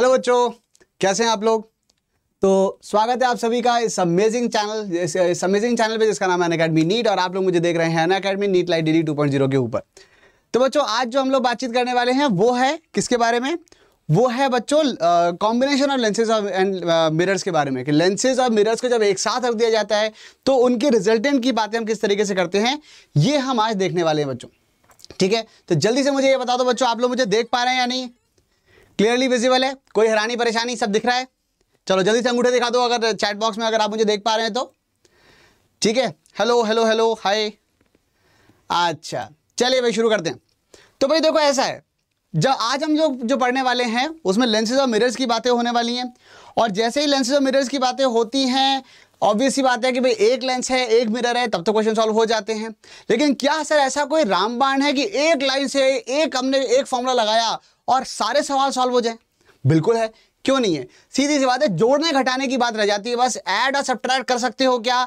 Hello बच्चों कैसे हैं आप लोग तो स्वागत है आप सभी का इस अमेजिंग चैनल इस अमेजिंग चैनल पे जिसका नाम है अन अकेडमी नीट और आप लोग मुझे देख रहे हैं unacademy NEET light D two के ऊपर तो बच्चों आज जो हम लोग बातचीत करने वाले हैं वो है किसके बारे में वो है बच्चों combination of lenses of and mirrors के बारे में कि लेंसेज और मिरर्स को जब एक साथ रख दिया जाता है तो उनके रिजल्टेंट की बातें हम किस तरीके से करते हैं ये हम आज देखने वाले हैं बच्चों ठीक है तो जल्दी से मुझे ये बता दो बच्चों आप लोग मुझे देख पा रहे हैं या नहीं क्लियरली विजिबल है कोई हैरानी परेशानी सब दिख रहा है चलो जल्दी से अंगूठे दिखा दो अगर चैट बॉक्स में अगर आप मुझे देख पा रहे हैं तो ठीक है हेलो हेलो हेलो हाय अच्छा चलिए भाई शुरू करते हैं तो भाई देखो ऐसा है जब आज हम लोग जो, जो पढ़ने वाले हैं उसमें लेंसेज और मिरर्स की बातें होने वाली हैं और जैसे ही लेंसेज और मिरर्स की बातें होती हैं ऑब्वियस ही बात है कि भाई एक लेंस है एक मिरर है तब तो क्वेश्चन सॉल्व हो जाते हैं लेकिन क्या सर ऐसा कोई रामबाण है कि एक लाइन से एक हमने एक फॉर्मूला लगाया और सारे सवाल सॉल्व हो जाए बिल्कुल है क्यों नहीं है सीधी सी बात है जोड़ने घटाने की बात रह जाती है बस ऐड और सब्ट्रैक्ट कर सकते हो क्या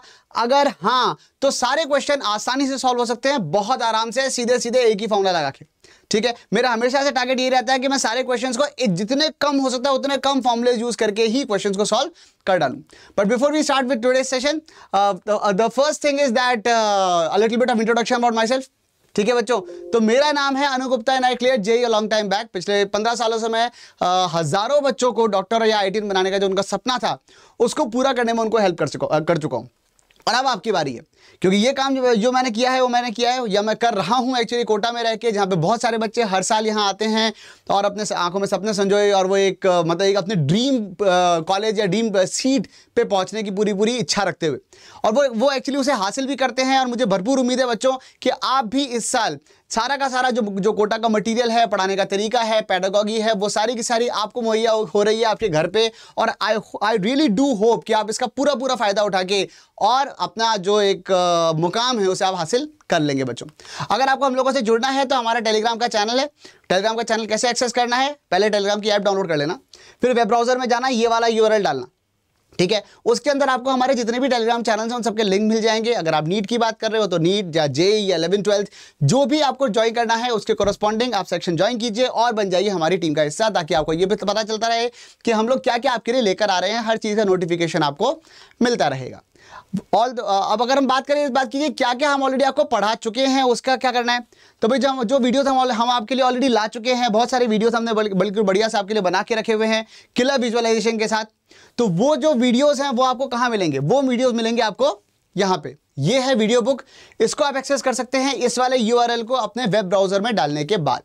अगर हाँ तो सारे क्वेश्चन आसानी से सॉल्व हो सकते हैं बहुत आराम से सीधे सीधे एक ही फॉर्मूला लगा के ठीक है मेरा हमेशा से टारगेट ये रहता है कि मैं सारे क्वेश्चंस को जितने कम हो सकता है उतने कम फॉर्मुले यूज करके ही क्वेश्चंस को सॉल्व कर डालूं but before we start with today session the first thing is that a little bit of introduction about myself ठीक है बच्चों तो मेरा नाम है Anu Gupta and I clear J long time back पिछले पंद्रह सालों से मैं हजारों बच्चों को डॉक्टर या आई बनाने का जो उनका सपना था उसको पूरा करने में उनको हेल्प कर चुका कर चुका हूँ और अब आपकी बारी है क्योंकि ये काम जो मैंने किया है वो मैंने किया है या मैं कर रहा हूँ एक्चुअली कोटा में रह के जहाँ पे बहुत सारे बच्चे हर साल यहाँ आते हैं और अपने आंखों में सपने संजोए और वो एक मतलब एक अपने ड्रीम कॉलेज या ड्रीम सीट पे पहुँचने की पूरी पूरी इच्छा रखते हुए और वो वो एक्चुअली उसे हासिल भी करते हैं और मुझे भरपूर उम्मीद है बच्चों कि आप भी इस साल सारा का सारा जो जो कोटा का मटेरियल है पढ़ाने का तरीका है पैडागॉगी है वो सारी की सारी आपको मुहैया हो रही है आपके घर पे और I I really do hope कि आप इसका पूरा पूरा फ़ायदा उठा के और अपना जो एक मुकाम है उसे आप हासिल कर लेंगे बच्चों अगर आपको हम लोगों से जुड़ना है तो हमारा टेलीग्राम का चैनल है टेलीग्राम का चैनल कैसे एक्सेस करना है पहले टेलीग्राम की ऐप डाउनलोड कर लेना फिर वेब ब्राउजर में जाना ये वाला यू डालना ठीक है उसके अंदर आपको हमारे जितने भी टेलीग्राम चैनल हैं उन सबके लिंक मिल जाएंगे अगर आप नीट की बात कर रहे हो तो नीट या जे e या इलेवन ट्वेल्थ जो भी आपको ज्वाइन करना है उसके कोरस्पॉन्डिंग आप सेक्शन ज्वाइन कीजिए और बन जाइए हमारी टीम का हिस्सा ताकि आपको ये भी पता चलता रहे कि हम लोग क्या क्या आपके लिए लेकर आ रहे हैं हर चीज़ का नोटिफिकेशन आपको मिलता रहेगा ऑल अब अगर हम बात करें इस बात की कि क्या क्या हम ऑलरेडी आपको पढ़ा चुके हैं उसका क्या करना है तो भाई जब जो वीडियोस हम हम आपके लिए ऑलरेडी ला चुके हैं बहुत सारे वीडियोस हमने बिल्कुल बढ़िया से आपके लिए बना के रखे हुए हैं किला विजुअलाइजेशन के साथ तो वो जो वीडियोज़ हैं वो आपको कहाँ मिलेंगे वो वीडियोज मिलेंगे आपको यहाँ पे ये है वीडियो बुक इसको आप एक्सेस कर सकते हैं इस वाले यूआरएल को अपने वेब ब्राउजर में डालने के बाद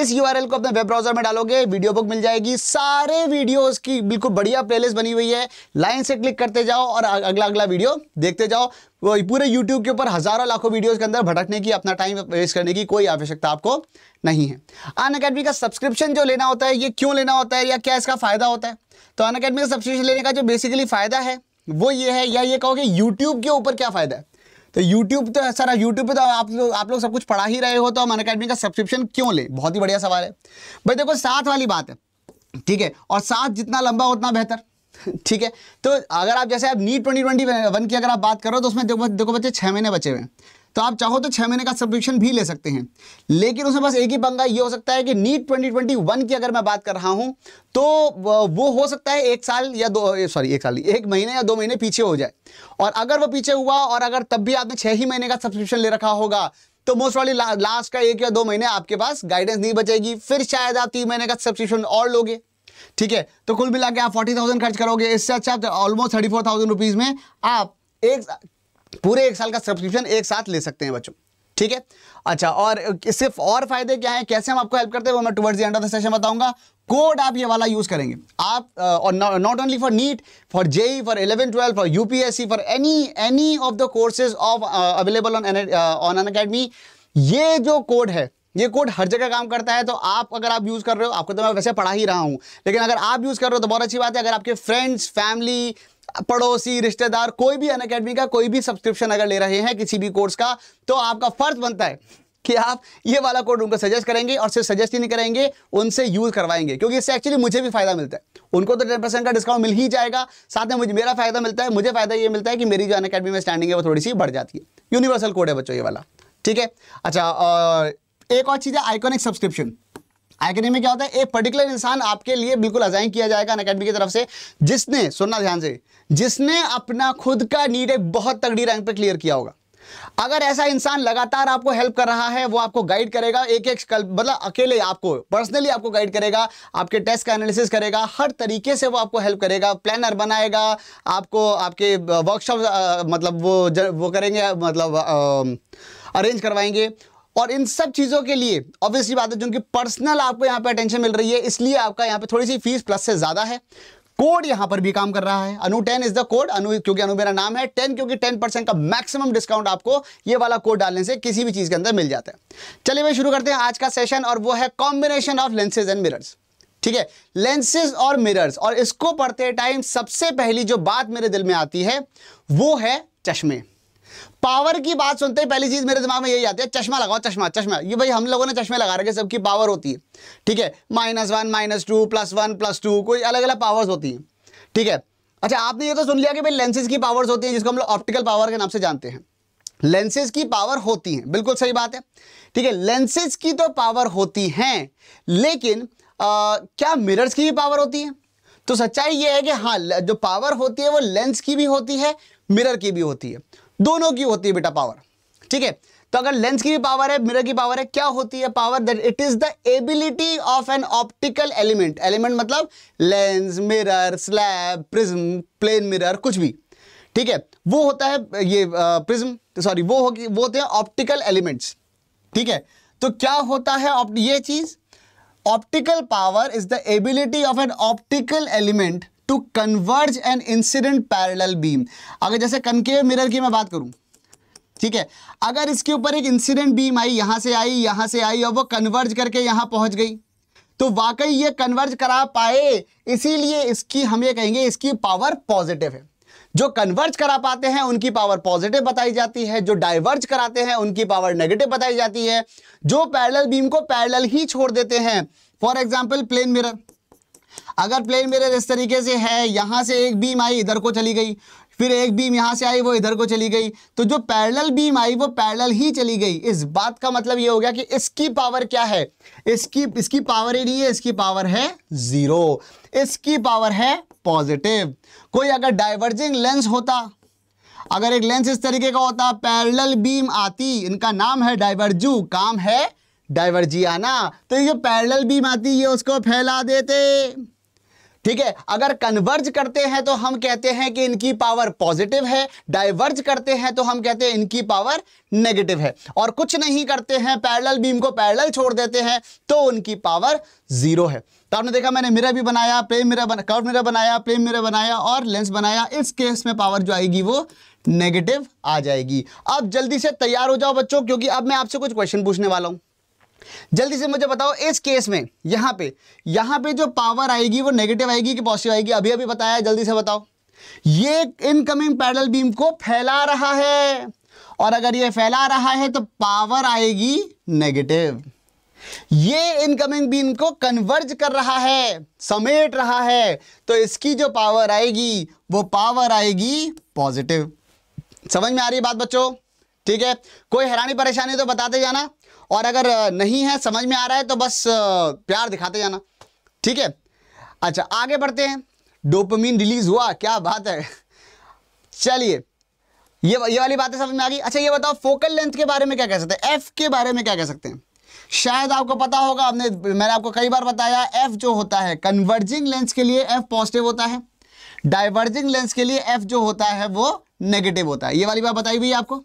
इस यूआरएल को अपने वेब ब्राउजर में डालोगे वीडियो बुक मिल जाएगी सारे वीडियोस की बिल्कुल बढ़िया प्लेलिस्ट बनी हुई है लाइन से क्लिक करते जाओ और अगला अगला वीडियो देखते जाओ वो पूरे यूट्यूब के ऊपर हज़ारों लाखों वीडियोस के अंदर भटकने की अपना टाइम वेस्ट करने की कोई आवश्यकता आपको नहीं है अन अकेडमी का सब्सक्रिप्शन जो लेना होता है ये क्यों लेना होता है या क्या इसका फ़ायदा होता है तो अन अकेडमी का सब्सक्रिप्शन लेने का जो बेसिकली फ़ायदा है वो ये है या ये कहो कि यूट्यूब के ऊपर क्या फ़ायदा है तो यूट्यूब तो सर यूट्यूब पे तो आप लोग आप लोग सब कुछ पढ़ा ही रहे हो तो हम अकेडमी का सब्सक्रिप्शन क्यों ले बहुत ही बढ़िया सवाल है भाई देखो साथ वाली बात है ठीक है और साथ जितना लंबा उतना बेहतर ठीक है तो अगर आप जैसे आप नीट ट्वेंटी ट्वेंटी वन की अगर आप बात करो तो उसमें देखो देखो बच्चे छह महीने बचे हुए हैं तो आप चाहो तो छह महीने का सब्सक्रिप्शन भी ले सकते हैं लेकिन उसमें बस एक ही पंगा ये हो सकता है कि नीट 2021 की अगर मैं बात कर रहा हूं तो वो हो सकता है एक साल या दो सॉरी एक साल एक महीने या दो महीने पीछे हो जाए और अगर वो पीछे हुआ और अगर तब भी आपने छह ही महीने का सब्सक्रिप्शन ले रखा होगा तो मोस्ट वाली ला, लास्ट का एक या दो महीने आपके पास गाइडेंस नहीं बचेगी फिर शायद आप तीन महीने का सब्सक्रिप्शन और लोगे ठीक है तो कुल मिला के आप फोर्टी थाउजेंड खर्च करोगे इससे अच्छा almost thirty four thousand rupees में आप एक पूरे एक साल का सब्सक्रिप्शन एक साथ ले सकते हैं बच्चों ठीक है अच्छा और सिर्फ और फायदे क्या है कैसे हम आपको हेल्प करते हैं वो मैं towards the end of the session बताऊंगा कोड आप ये वाला यूज करेंगे आप और not only for NEET for JEE for eleven twelve for UPSC for any any of the courses of available on on unacademy ये जो code है ये कोड हर जगह काम करता है तो आप अगर आप यूज़ कर रहे हो आपको तो मैं वैसे पढ़ा ही रहा हूं लेकिन अगर आप यूज़ कर रहे हो तो बहुत अच्छी बात है अगर आपके फ्रेंड्स फैमिली पड़ोसी रिश्तेदार कोई भी अन अकेडमी का कोई भी सब्सक्रिप्शन अगर ले रहे हैं किसी भी कोर्स का तो आपका फर्ज बनता है कि आप ये वाला कोड उनको सजेस्ट करेंगे और सिर्फ सजेस्ट ही नहीं करेंगे उनसे यूज़ करवाएंगे क्योंकि इससे एक्चुअली मुझे भी फायदा मिलता है उनको तो टेन परसेंट का डिस्काउंट मिल ही जाएगा साथ में मुझे मेरा फायदा मिलता है मुझे फायदा ये मिलता है कि मेरी जो अन अकेडमी में स्टैंडिंग है वो थोड़ी सी बढ़ जाती है यूनिवर्सल कोड है बच्चों ये वाला ठीक है अच्छा और एक और चीज़ है आइकॉनिक सब्सक्रिप्शन एकेडमी में क्या होता है एक पर्टिकुलर इंसान आपके लिए बिल्कुल अजाइन किया जाएगा अकेडमी की तरफ से जिसने सुनना ध्यान से जिसने अपना खुद का नीड एक बहुत तगड़ी रैंक पर क्लियर किया होगा अगर ऐसा इंसान लगातार आपको हेल्प कर रहा है वो आपको गाइड करेगा एक एक मतलब अकेले आपको पर्सनली आपको गाइड करेगा आपके टेस्ट का एनालिसिस करेगा हर तरीके से वो आपको हेल्प करेगा प्लानर बनाएगा आपको आपके वर्कशॉप मतलब वो वो करेंगे मतलब अरेंज करवाएंगे और इन सब चीज़ों के लिए ऑब्वियसली बात है जो कि पर्सनल आपको यहाँ पे अटेंशन मिल रही है इसलिए आपका यहाँ पे थोड़ी सी फीस प्लस से ज़्यादा है कोड यहां पर भी काम कर रहा है Anu ten is the code Anu क्योंकि अनु मेरा नाम है टेन क्योंकि टेन परसेंट का मैक्सिमम डिस्काउंट आपको ये वाला कोड डालने से किसी भी चीज़ के अंदर मिल जाता है चलिए भाई शुरू करते हैं आज का सेशन और वो है combination of lenses and mirrors ठीक है लेंसेज और मिरर्स और इसको पढ़ते टाइम सबसे पहली जो बात मेरे दिल में आती है वो है चश्मे पावर की बात सुनते ही पहली चीज मेरे दिमाग में यही आती है चश्मा लगाओ चश्मा चश्मा ये भाई हम लोगों ने चश्मे लगा रखे सबकी पावर होती है ठीक है minus one minus two plus one plus two कोई अलग अलग पावर्स होती हैं ठीक है अच्छा आपने ये तो सुन लिया कि भाई लेंसेज की पावर्स होती हैं जिसको हम लोग ऑप्टिकल पावर के नाम से जानते हैं लेंसेज की पावर होती हैं बिल्कुल सही बात है ठीक है लेंसेज की तो पावर होती हैं लेकिन आ, क्या मिरर्स की भी पावर होती है तो सच्चाई ये है कि हाँ जो पावर होती है वो लेंस की भी होती है मिरर की भी होती है दोनों की होती है बेटा पावर ठीक है तो अगर लेंस की भी पावर है मिरर की पावर है क्या होती है power that it is the ability of an optical element element मतलब lens mirror slab prism plane mirror कुछ भी ठीक है वो होता है ये प्रिज्म सॉरी वो होगी वो होते हैं ऑप्टिकल एलिमेंट्स ठीक है तो क्या होता है ये चीज optical power is the ability of an optical element to converge an incident parallel beam अगर जैसे कनकेव मिरर की मैं बात करूं ठीक है अगर इसके ऊपर एक इंसिडेंट बीम आई यहां से आई यहां से आई और वो कन्वर्ज करके यहां पहुंच गई तो वाकई ये कन्वर्ज करा पाए इसीलिए इसकी हम ये कहेंगे इसकी पावर पॉजिटिव है जो कन्वर्ज करा पाते हैं उनकी पावर पॉजिटिव बताई जाती है जो डाइवर्ज कराते हैं उनकी पावर नेगेटिव बताई जाती है जो पैरेलल बीम को पैरेलल ही छोड़ देते हैं फॉर एग्जांपल प्लेन मिरर अगर प्लेन मेरे इस तरीके से है यहाँ से एक बीम आई इधर को चली गई फिर एक बीम यहाँ से आई वो इधर को चली गई तो जो पैरेलल बीम आई वो पैरेलल ही चली गई इस बात का मतलब ये हो गया कि इसकी पावर क्या है इसकी इसकी पावर ही नहीं है इसकी पावर है ज़ीरो इसकी पावर है पॉजिटिव कोई अगर डाइवर्जिंग लेंस होता अगर एक लेंस इस तरीके का होता पैरेलल बीम आती इनका नाम है डाइवर्जू काम है ना तो ये जो पैरेलल बीम आती है उसको फैला देते ठीक है अगर कन्वर्ज करते हैं तो हम कहते हैं कि इनकी पावर पॉजिटिव है डाइवर्ज करते हैं तो हम कहते हैं इनकी पावर नेगेटिव है और कुछ नहीं करते हैं पैरेलल बीम को पैरेलल छोड़ देते हैं तो उनकी पावर जीरो है तो आपने देखा मैंने मिरर भी बनाया प्लेन मिरर बना कर्व मिरर बनाया प्लेन मिरर बनाया और लेंस बनाया इस केस में पावर जो आएगी वो नेगेटिव आ जाएगी अब जल्दी से तैयार हो जाओ बच्चों क्योंकि अब मैं आपसे कुछ क्वेश्चन पूछने वाला हूँ जल्दी से मुझे बताओ इस केस में यहां पे यहां पे जो पावर आएगी वो नेगेटिव आएगी कि पॉजिटिव आएगी अभी अभी बताया जल्दी से बताओ ये इनकमिंग पैडल बीम को फैला रहा है और अगर ये फैला रहा है तो पावर आएगी नेगेटिव ये इनकमिंग बीम को कन्वर्ज कर रहा है समेट रहा है तो इसकी जो पावर आएगी वो पावर आएगी पॉजिटिव समझ में आ रही बात बच्चों ठीक है कोई हैरानी परेशानी तो बताते जाना और अगर नहीं है समझ में आ रहा है तो बस प्यार दिखाते जाना ठीक है अच्छा आगे बढ़ते हैं डोपमीन रिलीज हुआ क्या बात है चलिए ये ये वाली बातें समझ में आ गई अच्छा ये बताओ फोकल लेंथ के बारे में क्या कह सकते हैं एफ के बारे में क्या कह सकते हैं शायद आपको पता होगा आपने मैंने आपको कई बार बताया एफ जो होता है कन्वर्जिंग लेंस के लिए एफ पॉजिटिव होता है डाइवर्जिंग लेंस के लिए एफ जो होता है वो नेगेटिव होता है ये वाली बात बताई हुई आपको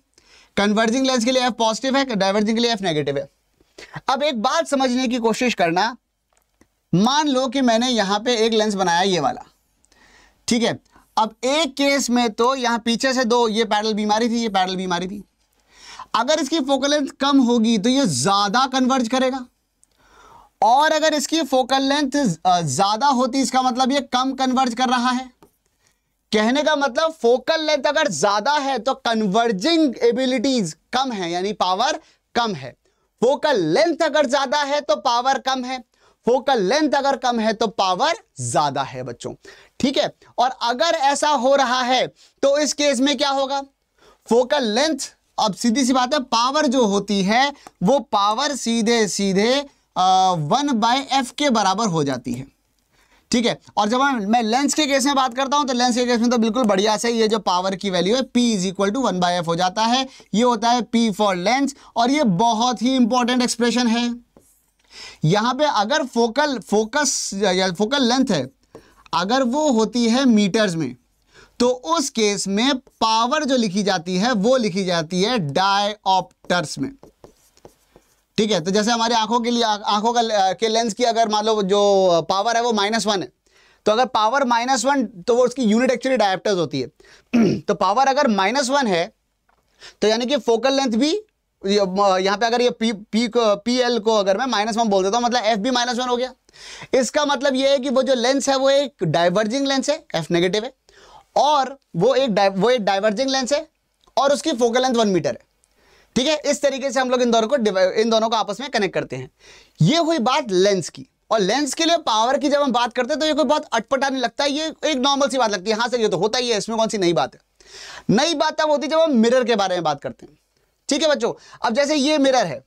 कन्वर्जिंग लेंस के लिए एफ पॉजिटिव है डाइवर्जिंग के लिए एफ नेगेटिव है अब एक बात समझने की कोशिश करना मान लो कि मैंने यहाँ पे एक लेंस बनाया ये वाला ठीक है अब एक केस में तो यहाँ पीछे से दो ये पैरल बीमारी थी ये पैडल बीमारी थी अगर इसकी फोकल लेंथ कम होगी तो ये ज़्यादा कन्वर्ज करेगा और अगर इसकी फोकल लेंथ ज़्यादा होती इसका मतलब ये कम कन्वर्ज कर रहा है कहने का मतलब फोकल लेंथ अगर ज्यादा है तो कन्वर्जिंग एबिलिटीज कम है यानी पावर कम है फोकल लेंथ अगर ज्यादा है तो पावर कम है फोकल लेंथ अगर कम है तो पावर ज्यादा है बच्चों ठीक है और अगर ऐसा हो रहा है तो इस केस में क्या होगा फोकल लेंथ अब सीधी सी बात है पावर जो होती है वो पावर सीधे सीधे वन बाय एफ के बराबर हो जाती है ठीक है और जब हम मैं लेंस के केस में बात करता हूं तो लेंस के केस में तो बिल्कुल बढ़िया से ये जो पावर की वैल्यू है P is equal to one by F हो जाता है ये होता है पी फॉर लेंस और ये बहुत ही इंपॉर्टेंट एक्सप्रेशन है यहां पे अगर फोकल फोकस या फोकल लेंथ है अगर वो होती है मीटर्स में तो उस केस में पावर जो लिखी जाती है वो लिखी जाती है डायऑप्टर्स में ठीक है तो जैसे हमारी आंखों के लिए आंखों का के लेंस की अगर मान लो जो पावर है वो माइनस वन है तो अगर पावर माइनस वन तो वो उसकी यूनिट एक्चुअली डायप्टर्स होती है तो पावर अगर माइनस वन है तो यानी कि फोकल लेंथ भी यहां पे अगर ये पी पी को पी एल को अगर मैं माइनस वन बोल देता हूँ मतलब एफ भी माइनस वन हो गया इसका मतलब ये है कि वो जो लेंस है वो एक डाइवर्जिंग लेंस है एफ नेगेटिव है और वो एक वो एक डाइवर्जिंग लेंस है और उसकी फोकल लेंथ वन मीटर है ठीक है इस तरीके से हम लोग इन दोनों को इन दोनों को आपस में कनेक्ट करते हैं ये हुई बात लेंस की और लेंस के लिए पावर की जब हम बात करते हैं तो ये कोई बहुत अटपटाने लगता है ये एक नॉर्मल सी बात लगती है हाँ सर ये तो होता ही है इसमें कौन सी नई बात है नई बात तब होती है जब हम मिरर के बारे में बात करते हैं ठीक है बच्चों अब जैसे ये मिरर है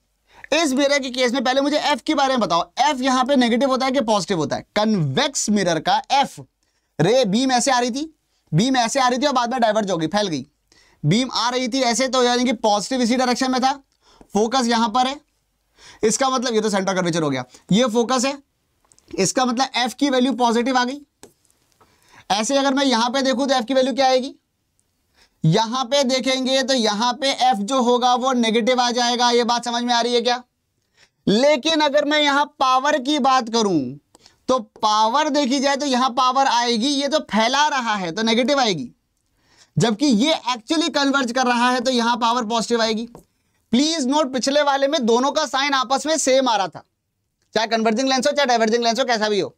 इस मिरर के केस में पहले मुझे एफ के बारे में बताओ एफ यहां पे नेगेटिव होता है कि पॉजिटिव होता है कन्वेक्स मिरर का एफ रे बीम ऐसे आ रही थी बीम ऐसे आ रही थी और बाद में डाइवर्ट हो गई फैल गई बीम आ रही थी ऐसे तो यानी कि पॉजिटिव इसी डायरेक्शन में था फोकस यहां पर है इसका मतलब ये तो सेंटर कर्वेचर हो गया ये फोकस है इसका मतलब एफ की वैल्यू पॉजिटिव आ गई ऐसे अगर मैं यहां पे देखूं तो एफ की वैल्यू क्या आएगी यहां पे देखेंगे तो यहां पे एफ जो होगा वो नेगेटिव आ जाएगा ये बात समझ में आ रही है क्या लेकिन अगर मैं यहां पावर की बात करूं तो पावर देखी जाए तो यहां पावर आएगी ये तो फैला रहा है तो नेगेटिव आएगी जबकि ये एक्चुअली कन्वर्ज कर रहा है तो यहां पावर पॉजिटिव आएगी प्लीज नोट पिछले वाले में दोनों का साइन आपस में सेम आ रहा था चाहे कन्वर्जिंग लेंस हो चाहे डाइवर्जिंग लेंस हो कैसा भी हो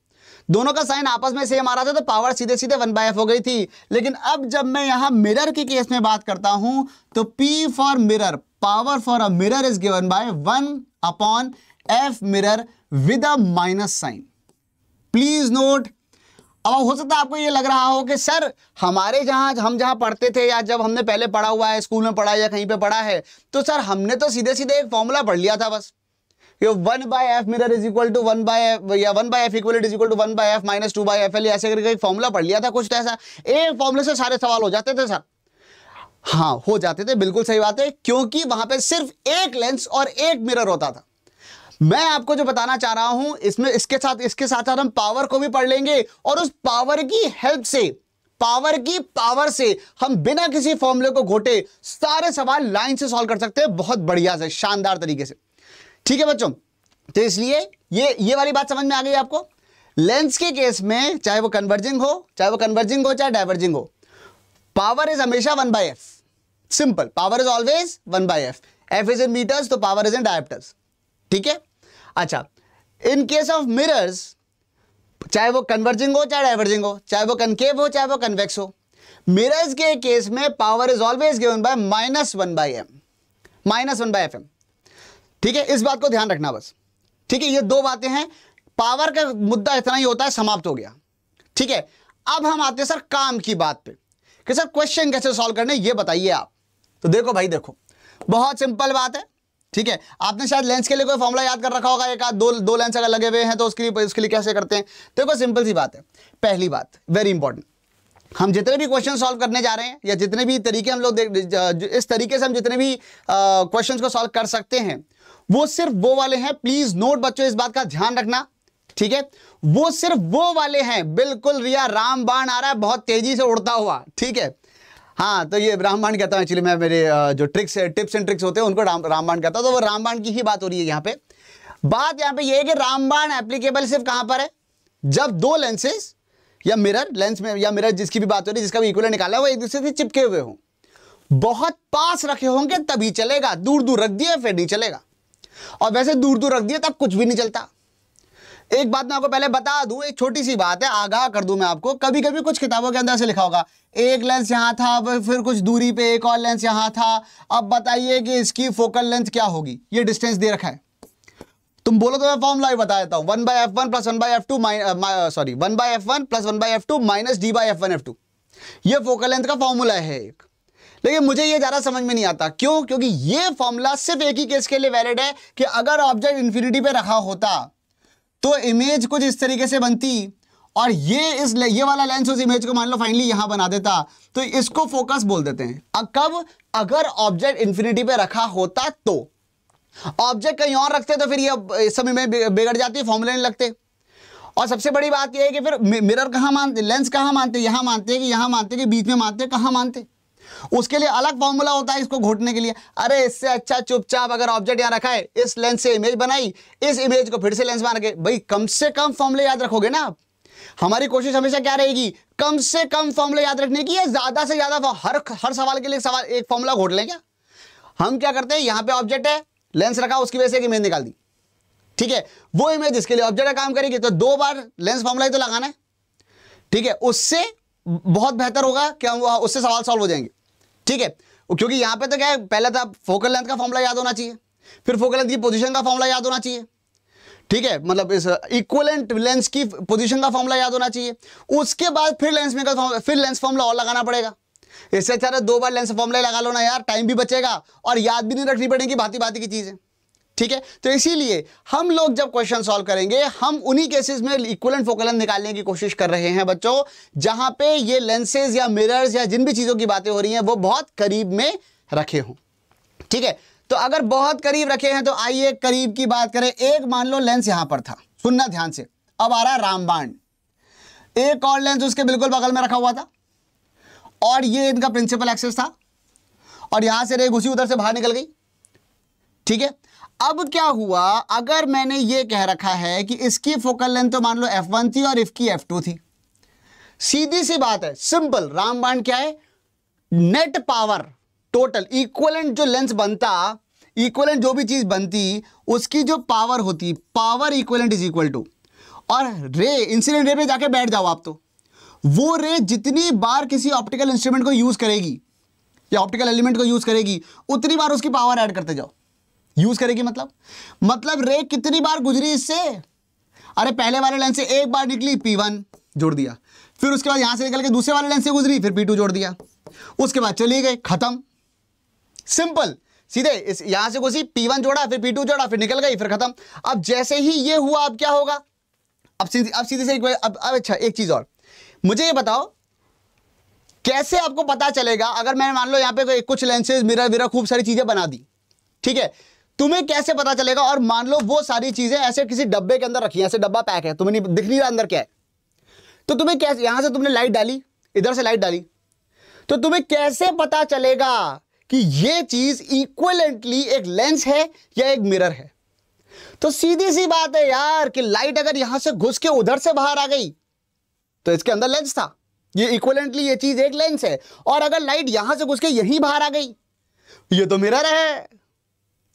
दोनों का साइन आपस में सेम आ रहा था तो पावर सीधे सीधे वन बाय एफ हो गई थी लेकिन अब जब मैं यहां मिरर के केस में बात करता हूं तो p for mirror power for a mirror is given by one upon f mirror with a minus sign please note अब हो सकता है आपको ये लग रहा हो कि सर हमारे जहाँ हम जहाँ पढ़ते थे या जब हमने पहले पढ़ा हुआ है स्कूल में पढ़ा या कहीं पे पढ़ा है तो सर हमने तो सीधे सीधे एक फॉर्मूला पढ़ लिया था बस ये one by f mirror is equal to one by f या one by f equal is equal to one by f minus two by f l ऐसे करके एक फॉर्मूला पढ़ लिया था कुछ तो ऐसा एक फॉर्मूले से सारे सवाल हो जाते थे सर हाँ हो जाते थे बिल्कुल सही बात है क्योंकि वहां पर सिर्फ एक लेंस और एक मिरर होता था मैं आपको जो बताना चाह रहा हूं इसमें इसके साथ इसके साथ साथ हम पावर को भी पढ़ लेंगे और उस पावर की हेल्प से पावर की पावर से हम बिना किसी फॉर्मूले को घोटे सारे सवाल लाइन से सॉल्व कर सकते हैं बहुत बढ़िया से शानदार तरीके से ठीक है बच्चों तो इसलिए ये ये वाली बात समझ में आ गई आपको लेंस के केस में चाहे वो कन्वर्जिंग हो चाहे वो कन्वर्जिंग हो चाहे डाइवर्जिंग हो पावर इज हमेशा one by f simple power is always one by f f is in metres तो पावर इज इन डायप्टर्स ठीक है अच्छा इन केस ऑफ मिरर्स चाहे वो कन्वर्जिंग हो चाहे डाइवर्जिंग हो चाहे वो कनकेव हो चाहे वो कन्वेक्स हो मिरर्स के केस में power is always given by minus one by m minus one by f m ठीक है इस बात को ध्यान रखना बस ठीक है ये दो बातें हैं पावर का मुद्दा इतना ही होता है समाप्त हो गया ठीक है अब हम आते हैं सर काम की बात पे कि सर क्वेश्चन कैसे सॉल्व करने ये बताइए आप तो देखो भाई देखो बहुत सिंपल बात है ठीक है आपने शायद लेंस के लिए कोई फॉर्मुला याद कर रखा होगा एक आध दो दो लेंस अगर लगे हुए हैं तो उसके लिए उसके लिए कैसे करते हैं तो देखो तो सिंपल सी बात है पहली बात वेरी इंपॉर्टेंट हम जितने भी क्वेश्चन सॉल्व करने जा रहे हैं या जितने भी तरीके हम लोग इस तरीके से हम जितने भी क्वेश्चन को सॉल्व कर सकते हैं वो सिर्फ वो वाले हैं प्लीज नोट बच्चों इस बात का ध्यान रखना ठीक है वो सिर्फ वो वाले हैं बिल्कुल रिया रामबाण आ रहा है बहुत तेजी से उड़ता हुआ ठीक है हाँ तो ये रामबाण कहता हूँ एक्चुअली मैं मेरे जो ट्रिक्स टिप्स एंड ट्रिक्स होते हैं उनको राम रामबाण कहता हूँ तो वो रामबाण की ही बात हो रही है यहाँ पे बात यहाँ पे ये है कि रामबाण एप्लीकेबल सिर्फ कहाँ पर है जब दो लेंसेज या मिरर लेंस में या मिरर जिसकी भी बात हो रही है जिसका भी इक्वलर निकाला वो एक दूसरे से चिपके हुए हों बहुत पास रखे होंगे तभी चलेगा दूर दूर रख दिए फिर नहीं चलेगा और वैसे दूर दूर रख दिए तब कुछ भी नहीं चलता एक बात मैं आपको पहले बता दूं एक छोटी सी बात है आगाह कर दूं मैं आपको कभी कभी कुछ किताबों के अंदर से लिखा होगा एक लेंस यहां था अब फिर कुछ दूरी पे एक और लेंस यहां था अब बताइए कि इसकी फोकल लेंथ क्या होगी ये डिस्टेंस दे रखा है तुम बोलो तो मैं फॉर्मूला भी बता देता हूं one by f one plus one by f two sorry one by f one plus one by f two minus d by f one f two ये फोकल लेंथ का फॉर्मूला है एक लेकिन मुझे ये ज़्यादा समझ में नहीं आता क्यों क्योंकि ये फॉर्मूला सिर्फ एक ही केस के लिए वैलिड है कि अगर ऑब्जेक्ट इन्फिनिटी पे रखा होता तो इमेज कुछ इस तरीके से बनती और ये इस ये वाला लेंस उस इमेज को मान लो फाइनली यहां बना देता तो इसको फोकस बोल देते हैं अब कब अगर ऑब्जेक्ट इंफिनिटी पे रखा होता तो ऑब्जेक्ट कहीं और रखते तो फिर ये समय में बिगड़ जाती फॉर्मूले नहीं लगते और सबसे बड़ी बात यह है कि फिर मिरर कहां मानते लेंस कहां मानते यहां मानते हैं कि यहां मानते कि बीच में मानते कहां मानते उसके लिए अलग फॉर्मूला होता है इसको घोटने के लिए अरे इससे अच्छा चुपचाप अगर ऑब्जेक्ट यहाँ रखा है इस लेंस से इमेज बनाई इस इमेज को फिर से लेंस मार के भाई कम से कम फॉर्मूले याद रखोगे ना आप हमारी कोशिश हमेशा क्या रहेगी कम से कम फॉर्मूले याद रखने की ज्यादा से ज्यादा हर हर सवाल के लिए सवाल एक फॉर्मूला घोट लें क्या हम क्या करते हैं यहाँ पे ऑब्जेक्ट है लेंस रखा उसकी वजह से इमेज निकाल दी ठीक है वो इमेज इसके लिए ऑब्जेक्ट काम करेगी तो दो बार लेंस फॉर्मूला ही तो लगाना है ठीक है उससे बहुत बेहतर होगा कि हम उससे सवाल सॉल्व हो जाएंगे ठीक है क्योंकि यहां पे तो क्या है पहले था फोकल लेंथ का फॉर्मूला याद होना चाहिए फिर फोकल लेंथ की पोजीशन का फॉर्मूला याद होना चाहिए ठीक है मतलब इस इक्वलेंट लेंस की पोजीशन का फॉर्मूला याद होना चाहिए उसके बाद फिर लेंस में फॉर्मूला फिर लेंस फॉर्मूला और लगाना पड़ेगा इससे अच्छा तो दो बार लेंस फॉर्मूला लगा लो ना यार टाइम भी बचेगा और याद भी नहीं रखनी पड़ेगी भांति भांति की चीज़ें ठीक है तो इसीलिए हम लोग जब क्वेश्चन सॉल्व करेंगे हम उन्हीं केसेस में इक्वलेंट फोकलन निकालने की कोशिश कर रहे हैं बच्चों जहां पे ये लेंसेज या मिरर्स या जिन भी चीज़ों की बातें हो रही हैं वो बहुत करीब में रखे हों ठीक है तो अगर बहुत करीब रखे हैं तो आइए करीब की बात करें एक मान लो लेंस यहां पर था सुनना ध्यान से अब आ रहा रामबाण एक और लेंस उसके बिल्कुल बगल में रखा हुआ था और ये इनका प्रिंसिपल एक्सेस था और यहां से रे घुसी उधर से बाहर निकल गई ठीक है अब क्या हुआ अगर मैंने ये कह रखा है कि इसकी फोकल लेंथ तो मान लो एफ वन थी और इसकी एफ टू थी सीधी सी बात है सिंपल रामबाण क्या है नेट पावर टोटल इक्वलेंट जो लेंस बनता इक्वलेंट जो भी चीज बनती उसकी जो पावर होती power equivalent is equal to और रे इंसिडेंट रे पे जाके बैठ जाओ आप तो वो रे जितनी बार किसी ऑप्टिकल इंस्ट्रूमेंट को यूज करेगी या ऑप्टिकल एलिमेंट को यूज करेगी उतनी बार उसकी पावर ऐड करते जाओ यूज करेगी मतलब मतलब रे कितनी बार गुजरी इससे अरे पहले वाले लेंस से एक बार निकली पी वन जोड़ दिया फिर उसके बाद यहां से निकल के दूसरे वाले लेंस से गुजरी फिर पी टू जोड़ दिया उसके बाद चली गई खत्म सिंपल सीधे इस यहां से घुसी पी वन जोड़ा फिर पी टू जोड़ा फिर निकल गई फिर खत्म अब जैसे ही ये हुआ अब क्या होगा अब सीधे अब सीधे से एक अब अब अच्छा एक चीज और मुझे ये बताओ कैसे आपको पता चलेगा अगर मैं मान लो यहां पर कुछ लेंसेज मिरर विरर खूब सारी चीजें बना दी ठीक है तुम्हें कैसे पता चलेगा और मान लो वो सारी चीजें ऐसे किसी डब्बे के अंदर रखी है ऐसे डब्बा पैक है तुम्हें नहीं दिख नहीं रहा अंदर क्या है तो तुम्हें कैसे यहां से तुमने लाइट डाली इधर से लाइट डाली तो तुम्हें कैसे पता चलेगा कि ये चीज इक्वलेंटली एक लेंस है या एक मिरर है तो सीधी सी बात है यार कि लाइट अगर यहां से घुस के उधर से बाहर आ गई तो इसके अंदर लेंस था ये इक्वलेंटली ये चीज एक लेंस है और अगर लाइट यहां से घुस के यहीं बाहर आ गई ये तो मिरर है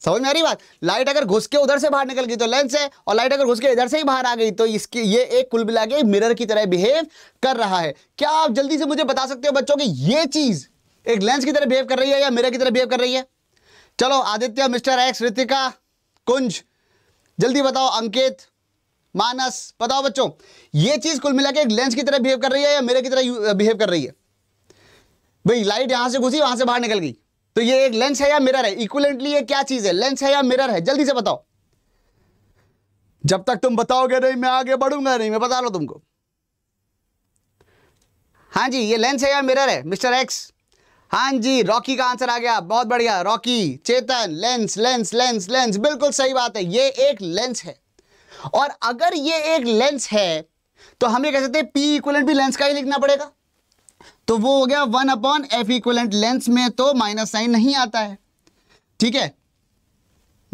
समझ में आ रही बात लाइट अगर घुस के उधर से बाहर निकल गई तो लेंस है और लाइट अगर घुस के इधर से ही बाहर आ गई तो इसकी ये एक कुल मिला के मिरर की तरह बिहेव कर रहा है क्या आप जल्दी से मुझे बता सकते हो बच्चों की ये चीज़ एक लेंस की तरह बिहेव कर रही है या मिरर की तरह बिहेव कर रही है चलो आदित्य मिस्टर एक्स ऋतिका कुंज जल्दी बताओ अंकित मानस बताओ बच्चों ये चीज़ कुल मिला के एक लेंस की तरह बिहेव कर रही है या मिरर की तरह बिहेव कर रही है भाई लाइट यहां से घुसी वहां से बाहर निकल गई तो ये एक लेंस है या मिरर है इक्वलेंटली ये क्या चीज है लेंस है या मिरर है जल्दी से बताओ जब तक तुम बताओगे नहीं मैं आगे बढ़ूंगा नहीं मैं बता रहा तुमको हाँ जी ये लेंस है या मिरर है मिस्टर एक्स हाँ जी रॉकी का आंसर आ गया बहुत बढ़िया Rocky Chetan lens lens lens lens बिल्कुल सही बात है ये एक लेंस है और अगर ये एक लेंस है तो हम ये कह सकते हैं पी इक्वलेंट भी लेंस का ही लिखना पड़ेगा तो वो हो गया one upon f equivalent lens में तो माइनस साइन नहीं आता है ठीक है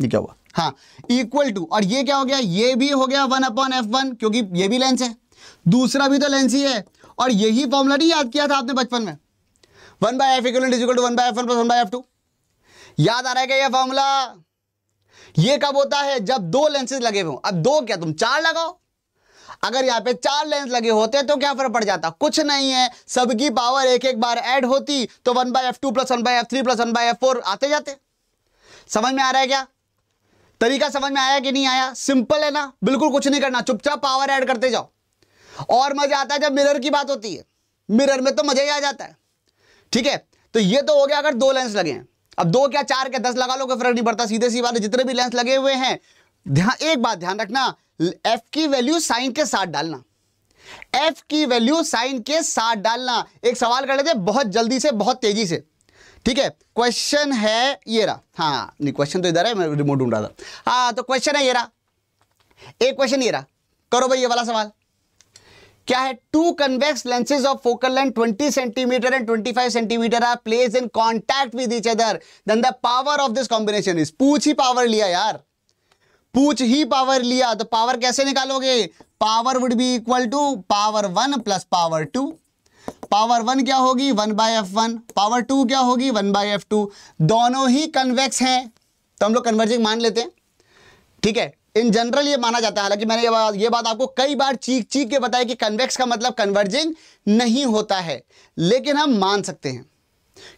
ये क्या हुआ हाँ इक्वल टू और ये क्या हो गया ये भी हो गया वन अपॉन एफ वन क्योंकि ये भी लेंस है दूसरा भी तो लेंस ही है और यही फॉर्मूला नहीं याद किया था आपने बचपन में one by f equivalent equal to one by f one plus one by F two याद आ रहा है क्या यह फॉर्मूला ये कब होता है जब दो लेंसेज लगे हुए अब दो क्या तुम चार लगाओ अगर यहाँ पे चार लेंस लगे होते तो क्या फर्क पड़ जाता कुछ नहीं है सबकी पावर एक एक बार एड होती तो one by f two plus one by f three plus one by f four आते जाते समझ में आ रहा है क्या तरीका समझ में आया कि नहीं आया सिंपल है ना बिल्कुल कुछ नहीं करना चुपचाप पावर ऐड करते जाओ और मजा आता है जब मिरर की बात होती है मिरर में तो मजा ही आ जाता है ठीक है तो ये तो हो गया अगर दो लेंस लगे हैं अब दो क्या चार क्या दस लगा लो कोई फर्क नहीं पड़ता सीधे सी बात जितने भी लेंस लगे हुए हैं ध्यान एक बात ध्यान रखना एफ की वैल्यू साइन के साथ डालना एफ की वैल्यू साइन के साथ डालना एक सवाल कर लेते बहुत जल्दी से बहुत तेजी से ठीक है क्वेश्चन है ये रहा हाँ नहीं क्वेश्चन तो इधर है मैं रिमोट ढूंढ रहा था हाँ तो क्वेश्चन है ये रहा एक क्वेश्चन ये रहा करो भाई ये वाला सवाल क्या है two convex lenses of focal length 20 centimetre and 25 centimetre are place in contact with each other then the power of this combination is पूछ ही पावर लिया यार पूछ ही पावर लिया तो पावर कैसे निकालोगे power would be equal to power one plus power two power one क्या होगी one by F one power two क्या होगी वन बाय एफ टू दोनों ही कन्वेक्स हैं तो हम लोग कन्वर्जिंग मान लेते हैं ठीक है इन जनरल ये माना जाता है हालांकि मैंने ये बात ये बात आपको कई बार चीख चीख के बताया कि कन्वेक्स का मतलब कन्वर्जिंग नहीं होता है लेकिन हम मान सकते हैं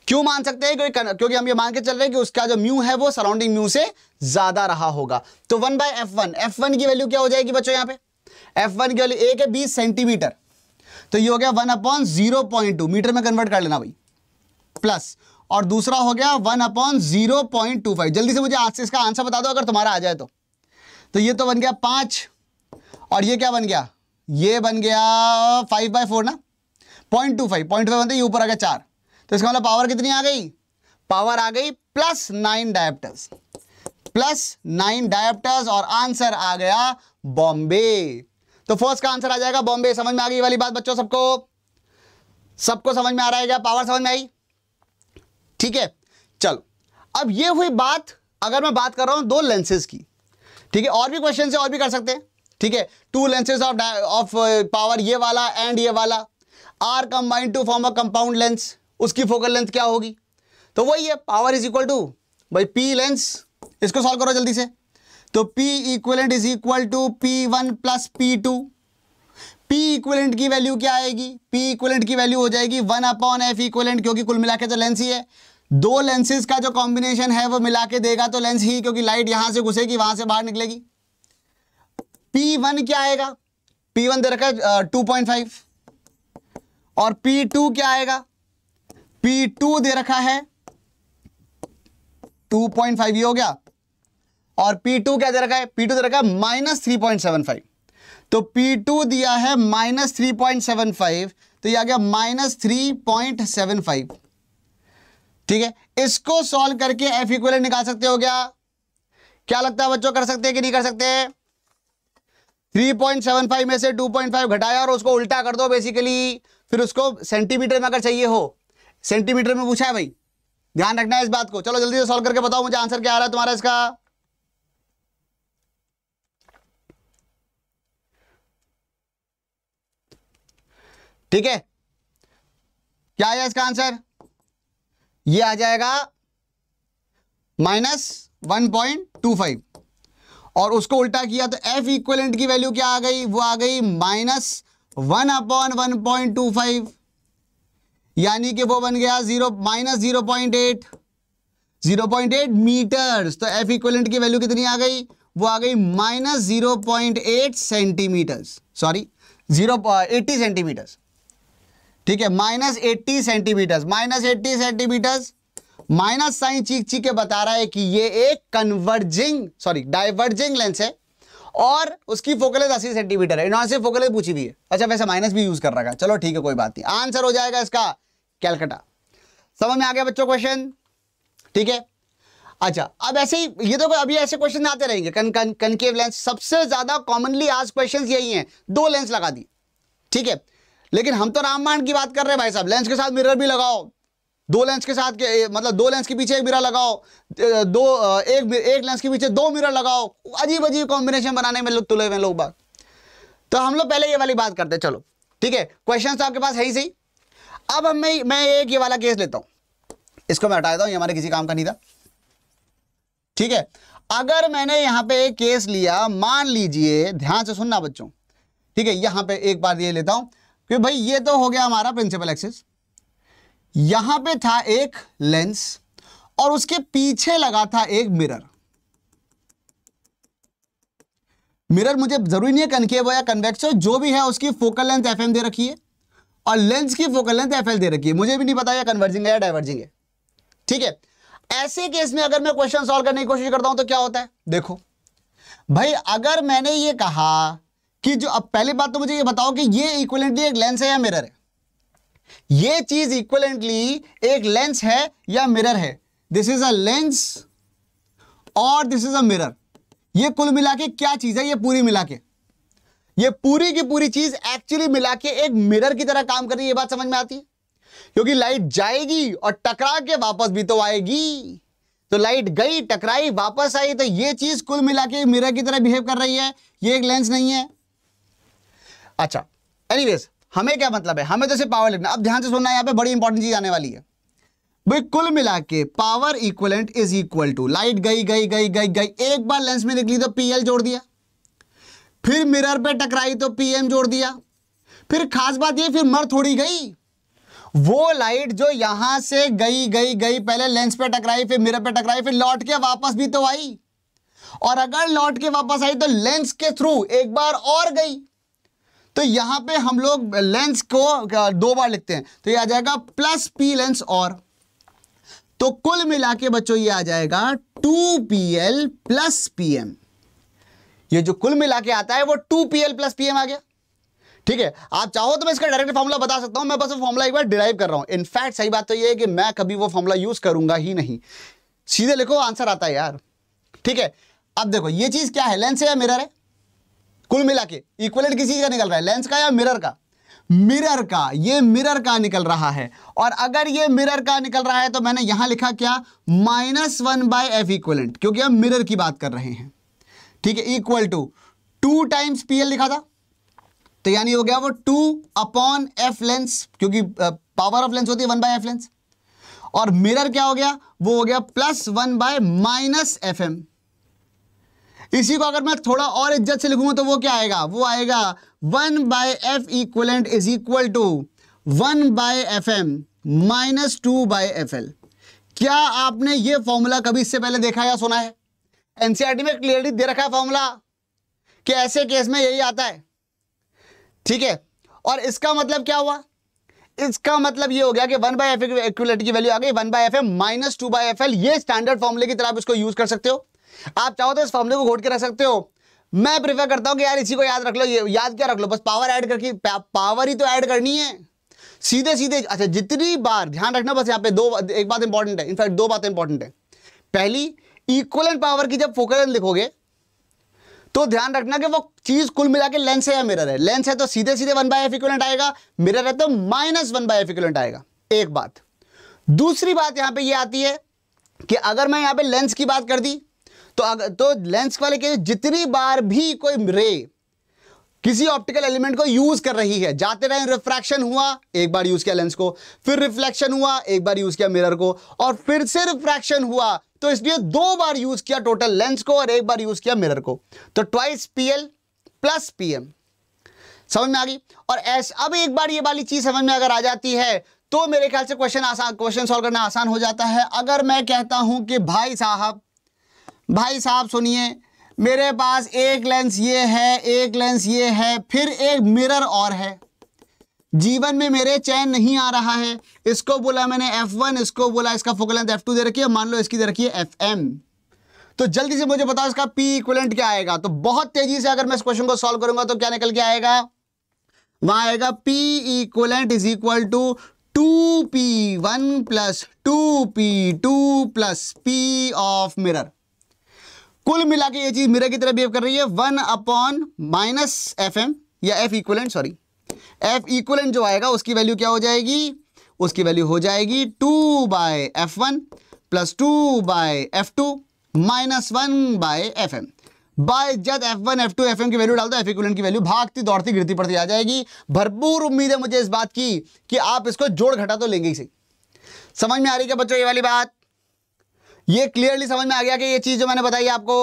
क्यों मान सकते हैं क्योंकि हम ये मान के चल रहे हैं कि उसका जो म्यू है वो सराउंडिंग म्यू से ज्यादा रहा होगा तो one by F one f one की वैल्यू क्या हो जाएगी बच्चों यहां पे एफ वन की वैल्यू एक है बीस सेंटीमीटर तो ये हो गया one upon zero point two metre में कन्वर्ट कर लेना भाई प्लस और दूसरा हो गया one upon zero point two five जल्दी से मुझे आज से इसका आंसर बता दो अगर तुम्हारा आ जाए तो तो ये तो बन गया पांच और ये क्या बन गया ये बन गया फाइव बाय फोर ना point two five point five बनते ये ऊपर आ गया चार तो इसका मतलब पावर कितनी आ गई पावर आ गई plus nine dioptres plus nine dioptres और आंसर आ गया बॉम्बे तो फर्स्ट का आंसर आ जाएगा बॉम्बे समझ में आ गई वाली बात बच्चों सबको सबको समझ में आ रहा है क्या पावर समझ में आई ठीक है चलो अब ये हुई बात अगर मैं बात कर रहा हूं दो लेंसेज की ठीक है और भी क्वेश्चन से और भी कर सकते हैं ठीक है two lenses of of power ये वाला एंड ये वाला are combined to form a compound lens उसकी फोकल लेंथ क्या होगी तो वही है पावर इज इक्वल टू भाई पी लेंस इसको सॉल्व करो जल्दी से तो p equivalent is equal to P one plus P two p equivalent की वैल्यू क्या आएगी पी इक्वलेंट की वैल्यू हो जाएगी वन अपॉन एफ इक्वलेंट क्योंकि कुल मिला के तो लेंस ही है दो लेंसेज का जो कॉम्बिनेशन है वो मिला के देगा तो लेंस ही क्योंकि लाइट यहां से घुसेगी वहां से बाहर निकलेगी पी वन क्या आएगा पी वन दे रखा है टू पॉइंट फाइव और पी टू क्या आएगा P2 टू दे रखा है 2.5 ये हो गया और P2 क्या दे रखा है P2 दे रखा है माइनस थ्री तो P2 दिया है माइनस थ्री तो ये आ गया माइनस थ्री ठीक है इसको सॉल्व करके एफ इक्वल निकाल सकते हो क्या क्या लगता है बच्चों कर सकते हैं कि नहीं कर सकते 3.75 में से 2.5 घटाया और उसको उल्टा कर दो बेसिकली फिर उसको सेंटीमीटर में अगर चाहिए हो सेंटीमीटर में पूछा है भाई ध्यान रखना है इस बात को चलो जल्दी से सॉल्व करके बताओ मुझे आंसर क्या आ रहा है तुम्हारा इसका ठीक है क्या आया इसका आंसर ये आ जाएगा minus one point two five और उसको उल्टा किया तो एफ इक्वलेंट की वैल्यू क्या आ गई वो आ गई minus one upon one point two five यानी कि वो बन गया zero minus zero point eight zero point eight metre तो एफ इक्वलेंट की वैल्यू कितनी आ गई वो आ गई minus zero point eight centimetre sorry zero eighty centimetre ठीक है minus eighty centimetre minus eighty centimetre minus sign चीख चीख के बता रहा है कि ये एक कन्वर्जिंग सॉरी डाइवर्जिंग लेंस है और उसकी फोकलेस अस्सी सेंटीमीटर है इन्होंने से फोकलेस पूछी भी है अच्छा वैसे माइनस भी यूज कर रखा है चलो ठीक है कोई बात नहीं आंसर हो जाएगा इसका कैलकटा समझ में आ गया बच्चों क्वेश्चन ठीक है अच्छा अब ऐसे ही ये तो अभी ऐसे क्वेश्चन आते रहेंगे कन कन कनकेव लेंस सबसे ज़्यादा कॉमनली आज क्वेश्चन यही हैं दो लेंस लगा दी ठीक है लेकिन हम तो रामायण की बात कर रहे हैं भाई साहब लेंस के साथ मिरर भी लगाओ दो लेंस के साथ के, मतलब दो लेंस के पीछे एक मिरर लगाओ दो एक एक लेंस के पीछे दो मिरर लगाओ अजीब अजीब कॉम्बिनेशन बनाने में लोग तुले हुए लोग बात तो हम लोग पहले ये वाली बात करते चलो ठीक है क्वेश्चन तो आपके पास है ही सही अब हम मैं मैं एक ये वाला केस लेता हूं इसको मैं हटा देता हूं ये हमारे किसी काम का नहीं था ठीक है अगर मैंने यहां पे एक केस लिया मान लीजिए ध्यान से सुनना बच्चों ठीक है यहां पे एक बार ये लेता हूं कि भाई ये तो हो गया हमारा प्रिंसिपल एक्सिस यहां पे था एक लेंस और उसके पीछे लगा था एक मिरर मिरर मुझे जरूरी नहीं है कनकेव या कन्वेक्स जो भी है उसकी फोकल लेंथ एफ दे रखी है और लेंस की फोकल लेंथ एफ दे रखी है मुझे भी नहीं पता यह कन्वर्जिंग है या डाइवर्जिंग है ठीक है ऐसे केस में अगर मैं क्वेश्चन सॉल्व करने की कोशिश करता हूं तो क्या होता है देखो भाई अगर मैंने ये कहा कि जो अब पहली बात तो मुझे ये बताओ कि ये इक्वलेंटली एक लेंस है या मिरर है ये चीज इक्वलेंटली एक लेंस है या मिरर है दिस इज अ लेंस और दिस इज अ मिरर ये कुल मिला के क्या चीज है ये पूरी मिला के ये पूरी की पूरी चीज एक्चुअली मिला के एक मिरर की तरह काम कर रही है ये बात समझ में आती है क्योंकि लाइट जाएगी और टकरा के वापस भी तो आएगी तो लाइट गई टकराई वापस आई तो ये चीज कुल मिला के मिरर की तरह बिहेव कर रही है ये एक लेंस नहीं है अच्छा एनीवेज हमें क्या मतलब है हमें तो सिर्फ पावर लिखना अब ध्यान से सुनना यहां पे बड़ी इंपॉर्टेंट चीज आने वाली है भाई कुल मिला के power equivalent is equal to light गई गई गई गई गई एक बार लेंस में निकली तो पीएल जोड़ दिया फिर मिरर पे टकराई तो पीएम जोड़ दिया फिर खास बात ये फिर मर थोड़ी गई वो लाइट जो यहां से गई गई गई पहले लेंस पे टकराई फिर मिरर पे टकराई फिर लौट के वापस भी तो आई और अगर लौट के वापस आई तो लेंस के थ्रू एक बार और गई तो यहां पे हम लोग लेंस को दो बार लिखते हैं तो ये आ जाएगा प्लस पी लेंस और तो कुल मिला के बच्चों ये आ जाएगा two p l plus p m ये जो कुल मिला के आता है वो two p l plus p m आ गया ठीक है आप चाहो तो मैं इसका डायरेक्ट फॉर्मूला बता सकता हूं मैं बस वो फॉर्मूला एक बार डिराइव कर रहा हूं इनफैक्ट सही बात तो ये है कि मैं कभी वो फॉर्मूला यूज करूंगा ही नहीं सीधे लिखो आंसर आता है यार ठीक है अब देखो ये चीज क्या है लेंस है या मिरर है कुल मिला के इक्वलेंट किसी का निकल रहा है लेंस का या मिरर का मिरर का ये मिरर का निकल रहा है और अगर ये मिरर का निकल रहा है तो मैंने यहां लिखा क्या minus one by f equivalent क्योंकि हम मिरर की बात कर रहे हैं ठीक है equal to two times p l लिखा था तो यानी हो गया वो टू अपॉन एफ लेंस क्योंकि पावर ऑफ लेंस होती है वन बाय एफ लेंस और मिरर क्या हो गया वो हो गया plus one by minus f m इसी को अगर मैं थोड़ा और इज्जत से लिखूंगा तो वो क्या आएगा वो आएगा one by f equivalent is equal to one by f m minus two by f l क्या आपने ये फॉर्मूला कभी इससे पहले देखा या सुना है एनसीईआरटी में क्लियरली दे रखा है फॉर्मूला कि ऐसे केस में यही आता है ठीक है और इसका मतलब क्या हुआ इसका मतलब ये हो गया कि वन बाई एफ एक्टी की वैल्यू आ गई one by f m minus two by f l ये स्टैंडर्ड फॉर्मूले की तरह आप इसको यूज कर सकते हो आप चाहो तो इस फॉर्मूले को घोट के रख सकते हो मैं प्रीफर करता हूं कि यार इसी को याद रख लो ये याद क्या रख लो बस पावर ऐड करके पावर ही तो ऐड करनी है सीधे सीधे अच्छा जितनी बार ध्यान रखना बस यहाँ पे दो एक बात इंपॉर्टेंट है इनफैक्ट दो बातें इंपॉर्टेंट है पहली इक्वलेंट पावर की जब फोकल लेंथ लिखोगे तो ध्यान रखना कि वो चीज कुल मिला के लेंस है या मिरर है लेंस है तो सीधे सीधे वन बाई एफ इक्वलेंट आएगा मिरर है तो minus one by f equivalent आएगा एक बात दूसरी बात यहां पे ये यह आती है कि अगर मैं यहां पे लेंस की बात कर दी तो अगर तो लेंस वाले के जितनी बार भी कोई रे किसी ऑप्टिकल एलिमेंट को यूज कर रही है जाते रहे रिफ्रैक्शन हुआ एक बार यूज किया लेंस को फिर रिफ्लेक्शन हुआ एक बार यूज किया मिरर को और फिर से रिफ्रैक्शन हुआ तो इसलिए दो बार यूज किया टोटल लेंस को और एक बार यूज किया मिरर को तो twice p l plus p m समझ में आ गई और एस अब एक बार ये वाली चीज समझ में अगर आ जाती है तो मेरे ख्याल से क्वेश्चन आसान क्वेश्चन सॉल्व करना आसान हो जाता है अगर मैं कहता हूं कि भाई साहब भाई साहब सुनिए मेरे पास एक लेंस ये है एक लेंस ये है फिर एक मिरर और है जीवन में मेरे चैन नहीं आ रहा है इसको बोला मैंने F1 इसको बोला इसका फोकल लेंथ F2 दे रखी है मान लो इसकी दे रखी है Fm तो जल्दी से मुझे बताओ इसका P इक्वलेंट क्या आएगा तो बहुत तेजी से अगर मैं इस क्वेश्चन को सॉल्व करूंगा तो क्या निकल के आएगा वहां आएगा P equivalent is equal to two P one plus two p two plus p of mirror कुल मिला के ये चीज मिरर की तरह बिहेव कर रही है one upon minus f m या F equivalent sorry f equivalent जो आएगा उसकी वैल्यू क्या हो जाएगी उसकी वैल्यू हो जाएगी two by F one plus two by F two minus one by f m by जद f one f two f m की वैल्यू डाल एफ की वैल्यू भागती दौड़ती गिरती पड़ती आ जाएगी भरपूर उम्मीद है मुझे इस बात की कि आप इसको जोड़ घटा तो लेंगे इसे समझ में आ रही क्या बच्चों ये वाली बात ये क्लियरली समझ में आ गया कि ये चीज़ जो मैंने बताई आपको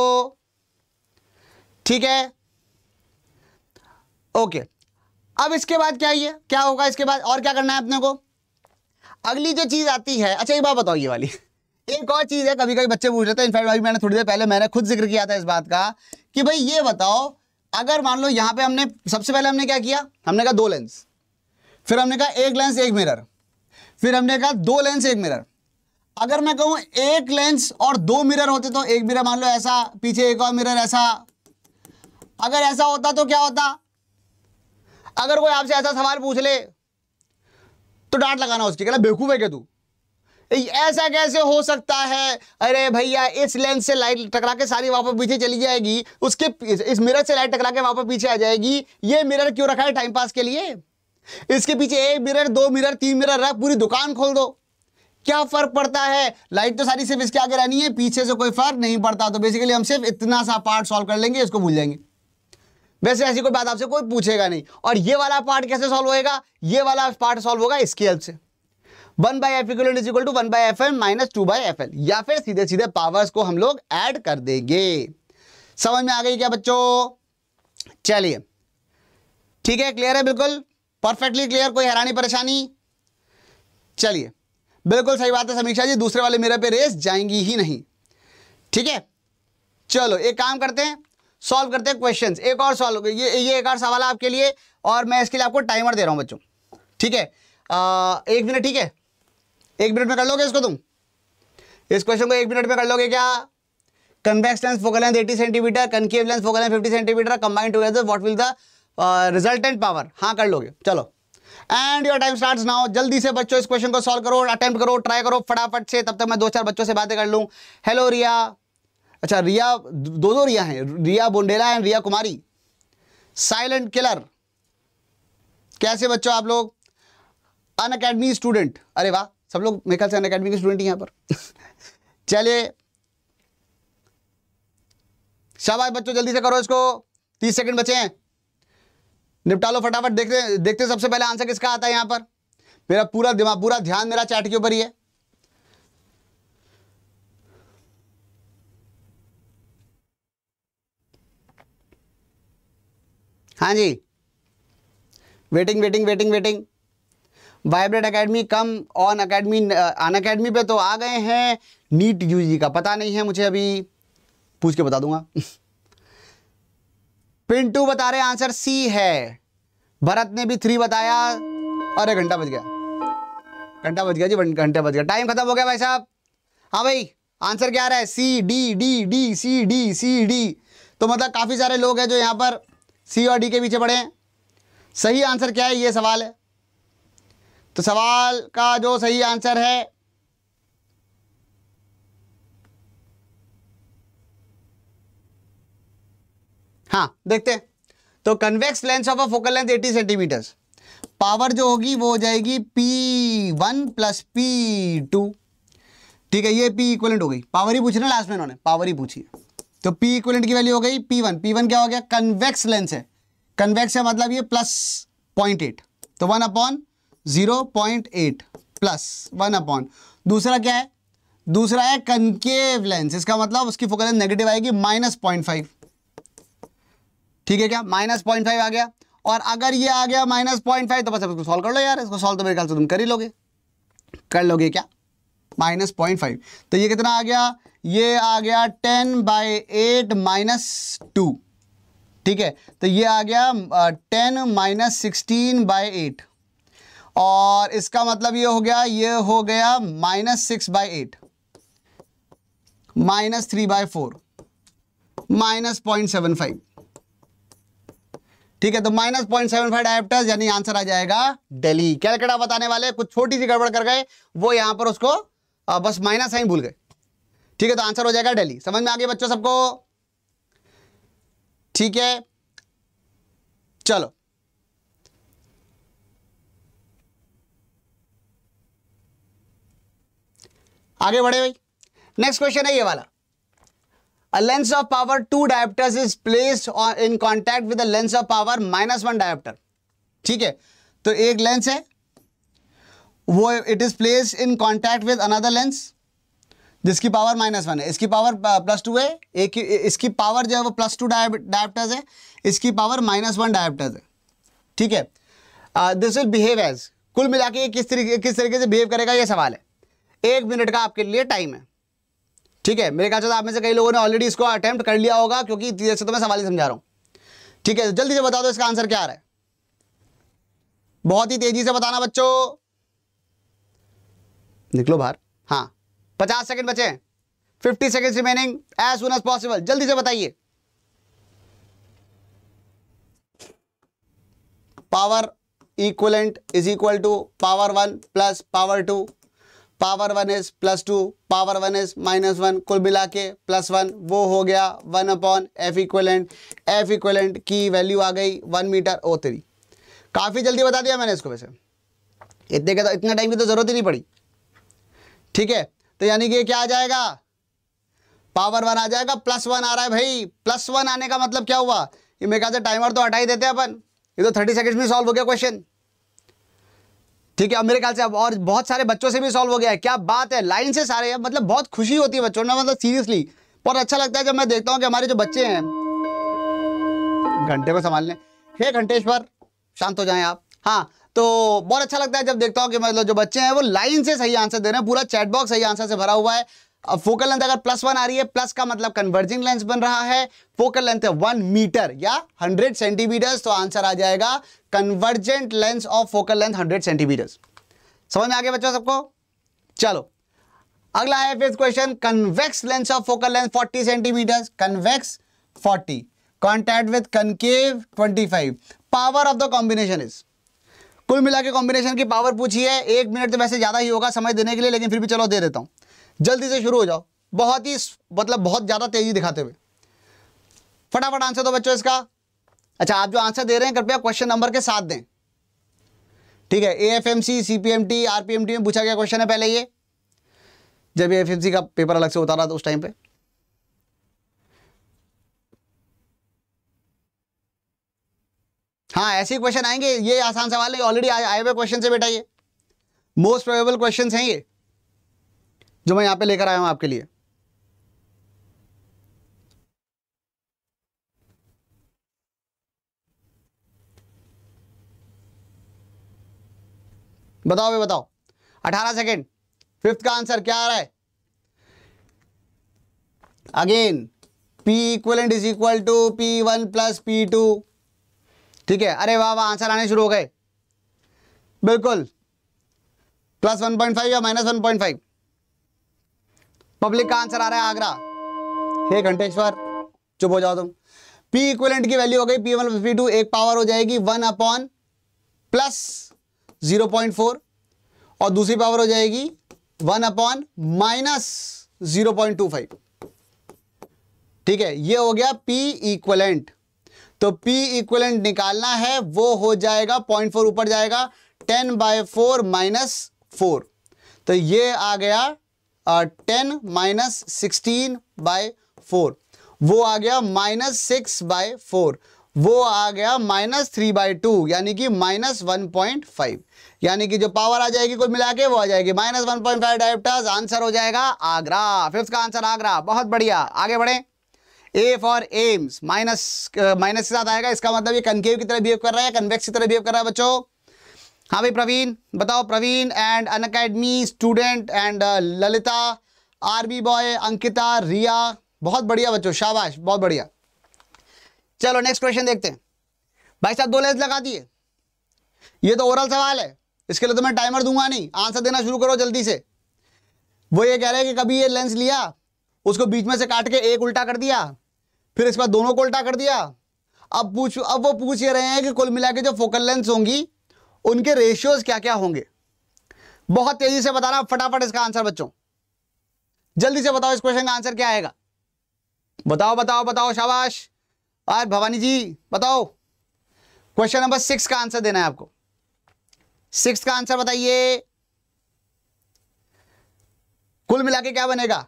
ठीक है ओके अब इसके बाद क्या ये क्या होगा इसके बाद और क्या करना है अपने को अगली जो चीज़ आती है अच्छा एक बात बताओ ये वाली एक और चीज़ है कभी कभी बच्चे पूछ रहे थे इनफैक्ट भाई मैंने थोड़ी देर पहले मैंने खुद जिक्र किया था इस बात का कि भाई ये बताओ अगर मान लो यहां पे हमने सबसे पहले हमने क्या किया हमने कहा दो लेंस फिर हमने कहा एक लेंस एक मिरर फिर हमने कहा दो लेंस एक मिरर अगर मैं कहूँ एक लेंस और दो मिरर होते तो एक मिरर मान लो ऐसा पीछे एक और मिरर ऐसा अगर ऐसा होता तो क्या होता अगर कोई आपसे ऐसा सवाल पूछ ले तो डांट लगाना उसकी कहना बेवकूफ़ है क्या तू ऐसा कैसे हो सकता है अरे भैया इस लेंस से लाइट टकरा के सारी वापस पीछे चली जाएगी उसके इस मिरर से लाइट टकरा के वापस पीछे आ जाएगी ये मिरर क्यों रखा है टाइम पास के लिए इसके पीछे एक मिरर दो मिरर तीन मिरर रख पूरी दुकान खोल दो क्या फर्क पड़ता है लाइट तो सारी सिर्फ इसके आगे रहनी है पीछे से कोई फर्क नहीं पड़ता तो बेसिकली हम सिर्फ इतना सा पार्ट सॉल्व कर लेंगे इसको भूल जाएंगे वैसे ऐसी कोई बात आपसे कोई पूछेगा नहीं और ये वाला पार्ट कैसे सॉल्व होएगा ये वाला पार्ट सॉल्व होगा इसकी हेल्प से one by f equal is equal to one by f l minus two by f l या फिर सीधे सीधे पावर्स को हम लोग ऐड कर देंगे समझ में आ गई क्या बच्चों चलिए ठीक है क्लियर है बिल्कुल परफेक्टली क्लियर कोई हैरानी परेशानी चलिए बिल्कुल सही बात है समीक्षा जी दूसरे वाले मेरे पे रेस जाएंगी ही नहीं ठीक है चलो एक काम करते हैं सॉल्व करते हैं क्वेश्चन एक और सॉल्व ये ये एक और सवाल आपके लिए और मैं इसके लिए आपको टाइमर दे रहा हूँ बच्चों ठीक है एक मिनट ठीक है एक मिनट में कर लोगे इसको तुम इस क्वेश्चन को एक मिनट में कर लोगे क्या convex lens focal length eighty centimetre concave lens focal length fifty centimetre combined together what will the resultant power हाँ कर लोगे चलो and your time start now जल्दी से बच्चों इस क्वेश्चन को सॉल्व करो अटेम्प्ट करो ट्राई करो फटाफट से तब तक मैं दो चार बच्चों से बातें कर लूँ हेलो रिया अच्छा रिया दो दो रिया हैं Riya Bondela and Riya Kumari silent killer कैसे बच्चों आप लोग अन अकेडमी स्टूडेंट अरे वाह सब लोग मेरे ख्याल से अन अकेडमी के स्टूडेंट ही यहाँ पर चलिए शाबाश बच्चों जल्दी से करो इसको तीस सेकंड बचे हैं निपटा लो फटाफट देखते देखते सबसे पहले आंसर किसका आता है यहाँ पर मेरा पूरा दिमाग पूरा ध्यान मेरा चैट के ऊपर ही है हाँ जी waiting waiting waiting waiting Vibrant Academy come on Academy Unacademy पे तो आ गए हैं नीट यूजी का पता नहीं है मुझे अभी पूछ के बता दूंगा पिंटू बता रहे आंसर सी है भरत ने भी थ्री बताया अरे घंटा बज गया घंटा बज गया जी घंटा बज गया टाइम खत्म हो गया भाई साहब हाँ भाई आंसर क्या आ रहा है C D D D C D C D तो मतलब काफ़ी सारे लोग हैं जो यहाँ पर सी और डी के पीछे पड़े हैं सही आंसर क्या है ये सवाल है तो सवाल का जो सही आंसर है हाँ देखते हैं तो convex lens of a focal length 80 centimetres power जो होगी वो हो जाएगी P1 वन प्लस पी ठीक है ये P इक्वलेंट हो गई पावर ही पूछी ना लास्ट में इन्होंने पावर ही पूछी है तो पी इक्वलेंट की वैल्यू हो गई पी वन पी वन क्या हो गया कन्वेक्स लेंस है कन्वेक्स है मतलब ये प्लस पॉइंट एट तो one upon zero point eight plus one upon दूसरा क्या है दूसरा है कनकेव लेंस इसका मतलब उसकी फोकल नेगेटिव आएगी माइनस पॉइंट फाइव ठीक है क्या माइनस पॉइंट फाइव आ गया और अगर ये आ गया माइनस पॉइंट फाइव तो बस इसको सॉल्व कर लो यार इसको सॉल्व तो मेरे ख्याल से तुम कर ही लोगे कर लोगे क्या माइनस पॉइंट फाइव तो ये कितना आ गया ये आ गया ten by eight minus two ठीक है तो ये आ गया ten minus sixteen by eight और इसका मतलब ये हो गया ये हो गया minus six by eight minus three by four minus point seven five ठीक है तो minus point seven five dioptres यानी आंसर आ जाएगा दिल्ली कैलकटा बताने वाले कुछ छोटी सी गड़बड़ कर गए वो यहां पर उसको बस माइनस साइन भूल गए ठीक है तो आंसर हो जाएगा डेली समझ में आ गया बच्चों सबको ठीक है चलो आगे बढ़े भाई नेक्स्ट क्वेश्चन है ये वाला a lens of power two dioptres is place in contact with lens of power minus one dioptre ठीक है तो एक लेंस है वो it is place in contact with another lens जिसकी पावर माइनस वन है इसकी पावर प्लस टू है एक इसकी पावर जो है वो प्लस टू डायप्टर्स है इसकी पावर माइनस वन डायप्टर्स है ठीक है दिस विल बिहेव एज कुल मिला के किस तरीके किस तरीके से बिहेव करेगा ये सवाल है एक मिनट का आपके लिए टाइम है ठीक है मेरे ख्याल से आप में से कई लोगों ने ऑलरेडी इसको अटैम्प्ट कर लिया होगा क्योंकि देर से तो मैं सवाल ही समझा रहा हूँ ठीक है जल्दी से बता दो इसका आंसर क्या आ रहा है बहुत ही तेजी से बताना बच्चों निकलो बाहर हाँ पचास सेकेंड बचे हैं fifty second remaining as soon as possible जल्दी से बताइए power equivalent is equal to power one plus power two power one is plus two power one is minus one कुल मिला के प्लस वन वो हो गया one upon f equivalent f equivalent की वैल्यू आ गई वन मीटर ओ थ्री काफ़ी जल्दी बता दिया मैंने इसको वैसे इतने का तो इतना टाइम की तो ज़रूरत ही नहीं पड़ी ठीक है तो यानी कि क्या आ जाएगा पावर वन आ जाएगा प्लस वन आ रहा है भाई प्लस वन आने का मतलब क्या हुआ ये मेरे ख्याल से टाइमर तो हटा ही देते हैं अपन ये तो थर्टी सेकेंड में सॉल्व हो गया क्वेश्चन ठीक है अब मेरे ख्याल से अब और बहुत सारे बच्चों से भी सॉल्व हो गया है क्या बात है लाइन से सारे मतलब बहुत खुशी होती है बच्चों ने मतलब सीरियसली बहुत अच्छा लगता है जब मैं देखता हूँ कि हमारे जो बच्चे हैं घंटे को संभालने हे घंटेश्वर शांत हो जाए आप हाँ तो बहुत अच्छा लगता है जब देखता हूँ कि मतलब जो बच्चे हैं वो लाइन से सही आंसर दे रहे हैं पूरा चैट बॉक्स सही आंसर से भरा हुआ है अब फोकल लेंथ अगर प्लस वन आ रही है प्लस का मतलब कन्वर्जिंग लेंस बन रहा है फोकल लेंथ है वन मीटर या हंड्रेड सेंटीमीटर्स तो आंसर आ जाएगा convergent lens of focal length hundred centimetres समझ में आ गया बच्चों सबको चलो अगला है fifth question convex lens of focal length forty centimetres convex forty contact with concave 25 power of the combination is कुल मिला के कॉम्बिनेशन की पावर पूछी है एक मिनट तो वैसे ज़्यादा ही होगा समय देने के लिए लेकिन फिर भी चलो दे देता हूँ जल्दी से शुरू हो जाओ बहुत ही मतलब बहुत ज़्यादा तेज़ी दिखाते हुए फटाफट आंसर दो बच्चों इसका अच्छा आप जो आंसर दे रहे हैं कृपया क्वेश्चन नंबर के साथ दें ठीक है A F M C C P M T R P M T में पूछा गया क्वेश्चन है पहले ये जब ए एफ एम सी का पेपर अलग से होता रहा था उस टाइम पर हाँ ऐसे क्वेश्चन आएंगे ये आसान सवाल है ऑलरेडी आए हुए क्वेश्चन से बेटा ये मोस्ट प्रोबेबल क्वेश्चन हैं ये जो मैं यहाँ पे लेकर आया हूँ आपके लिए बताओ भाई बताओ 18 सेकेंड फिफ्थ का आंसर क्या आ रहा है again P equal to P one plus P two ठीक है अरे वाह वाह आंसर आने शुरू हो गए बिल्कुल प्लस वन पॉइंट फाइव या minus one point five public का आंसर आ रहा है आगरा हे घंटेश्वर चुप हो जाओ तुम पी इक्वलेंट की वैल्यू हो गई पी वन पी टू एक पावर हो जाएगी one upon plus zero point four और दूसरी पावर हो जाएगी one upon minus zero point two five ठीक है ये हो गया पी इक्वलेंट तो P इक्वलेंट निकालना है वो हो जाएगा पॉइंट फोर ऊपर जाएगा ten by four minus four तो ये आ गया ten minus sixteen by four वो आ गया माइनस सिक्स बाय फोर वो आ गया माइनस थ्री बाई टू यानी कि माइनस वन पॉइंट फाइव यानी कि जो पावर आ जाएगी कुल मिला के वो आ जाएगी minus one point five directors answer हो जाएगा आगरा फिफ्थ का आंसर आगरा बहुत बढ़िया आगे बढ़े A for AIIMS minus minus के साथ आएगा इसका मतलब ये कनकेव की तरह बिहेव कर रहा है कन्वेक्स की तरह बिहेव कर रहा है बच्चों हाँ भाई प्रवीण बताओ Praveen and Unacademy student and Lalita RB boy Ankita Riya बहुत बढ़िया बच्चों शाबाश बहुत बढ़िया चलो नेक्स्ट क्वेश्चन देखते हैं भाई साहब दो लेंस लगा दिए ये तो ओरल सवाल है इसके लिए तो मैं टाइमर दूंगा नहीं आंसर देना शुरू करो जल्दी से वो ये कह रहे हैं कि कभी ये लेंस लिया उसको बीच में से काट के एक उल्टा कर दिया फिर इसके बाद दोनों को उल्टा कर दिया अब पूछ अब वो पूछ ये रहे हैं कि कुल मिला के जो फोकल लेंथ होंगी उनके रेशियोज क्या क्या होंगे बहुत तेजी से बताना फटाफट इसका आंसर बच्चों जल्दी से बताओ इस क्वेश्चन का आंसर क्या आएगा बताओ बताओ बताओ शाबाश आज भवानी जी बताओ क्वेश्चन नंबर सिक्स का आंसर देना है आपको सिक्स का आंसर बताइए कुल मिला के क्या बनेगा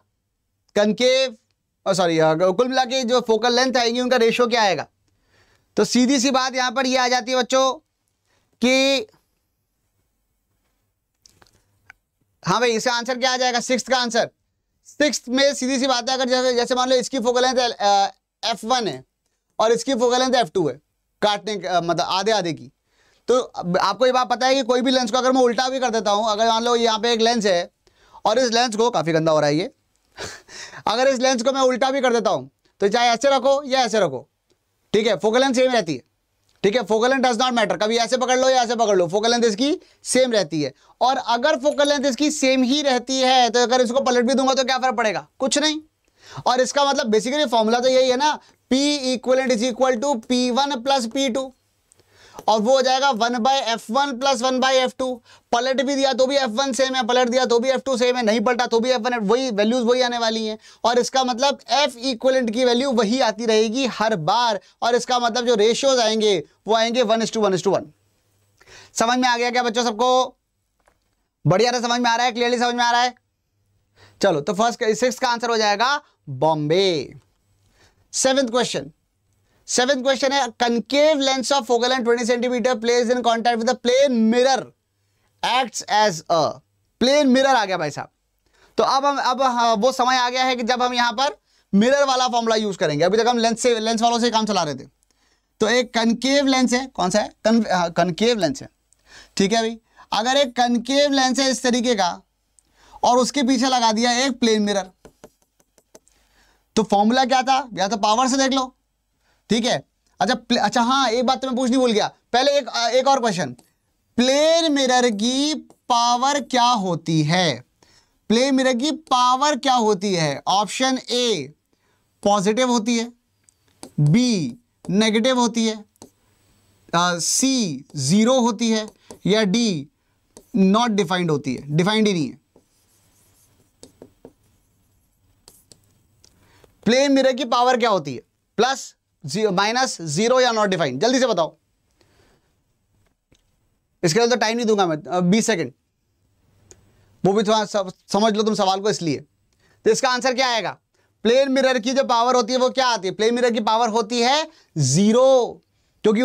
कनकेव सॉरी oh, uh, कुल मिला के जो फोकल लेंथ आएगी उनका रेशो क्या आएगा तो सीधी सी बात यहां पर ये आ जाती है बच्चों कि हाँ भाई इसका आंसर क्या आ जाएगा सिक्स का आंसर सिक्स में सीधी सी बात है अगर जैसे जैसे मान लो इसकी फोकल लेंथ एफ वन है और इसकी फोकल लेंथ एफ टू है काटने uh, मतलब आधे आधे की तो आपको ये बात पता है कि कोई भी लेंस को अगर मैं उल्टा भी कर देता हूँ अगर मान लो यहाँ पे एक लेंस है और इस लेंस को काफ़ी गंदा हो रहा है ये अगर इस लेंस को मैं उल्टा भी कर देता हूं तो चाहे ऐसे रखो या ऐसे रखो ठीक है फोकल लेंथ सेम रहती है ठीक है focal length does not matter कभी ऐसे पकड़ लो या ऐसे पकड़ लो फोकल लेंथ इसकी सेम रहती है और अगर फोकल लेंथ इसकी सेम ही रहती है तो अगर इसको पलट भी दूंगा तो क्या फर्क पड़ेगा कुछ नहीं और इसका मतलब बेसिकली फॉर्मूला तो यही है ना P equivalent is equal to P one plus P two और वो हो जाएगा one by F one plus one by F two पलट भी दिया तो भी एफ वन सेम है पलट दिया तो भी एफ टू सेम है नहीं पलटा तो भी एफ वन वही वैल्यूज वही आने वाली हैं और इसका मतलब एफ इक्वलेंट की वैल्यू वही आती रहेगी हर बार और इसका मतलब जो रेशियोज आएंगे वो आएंगे one is to one is to one समझ में आ गया क्या बच्चों सबको बढ़िया समझ में आ रहा है क्लियरली समझ में आ रहा है चलो तो फर्स्ट सिक्स का आंसर हो जाएगा Bombay seventh question seventh question है concave lens of focal and twenty centimetre place in contact with plane mirror act as a plane mirror आ गया भाई साहब तो अब हम अब हाँ, वो समय आ गया है कि जब हम यहां पर मिरर वाला फॉर्मूला यूज करेंगे अभी तक हम लेंस से लेंस वालों से काम चला रहे थे तो एक कनकेव लेंस है कौन सा है कन, कनकेव लेंस है ठीक है भाई अगर एक कनकेव लेंस है इस तरीके का और उसके पीछे लगा दिया एक प्लेन मिरर तो फॉर्मूला क्या था या तो पावर से देख लो ठीक है अच्छा अच्छा हाँ एक बात तो मैं पूछनी भूल गया पहले एक एक और क्वेश्चन प्लेन मिरर की पावर क्या होती है प्लेन मिरर की पावर क्या होती है ऑप्शन ए पॉजिटिव होती है बी नेगेटिव होती है सी uh, ज़ीरो होती है या डी नॉट डिफाइंड होती है डिफाइंड ही नहीं है प्लेन मिरर की पावर क्या होती है प्लस जीरो माइनस जीरो या नॉट डिफाइन जल्दी से बताओ इसके लिए तो टाइम नहीं दूंगा मैं बीस सेकेंड वो भी थोड़ा समझ लो तुम सवाल को इसलिए तो इसका आंसर क्या आएगा प्लेन मिरर की जो पावर होती है वो क्या आती है प्लेन मिरर की पावर होती है जीरो क्योंकि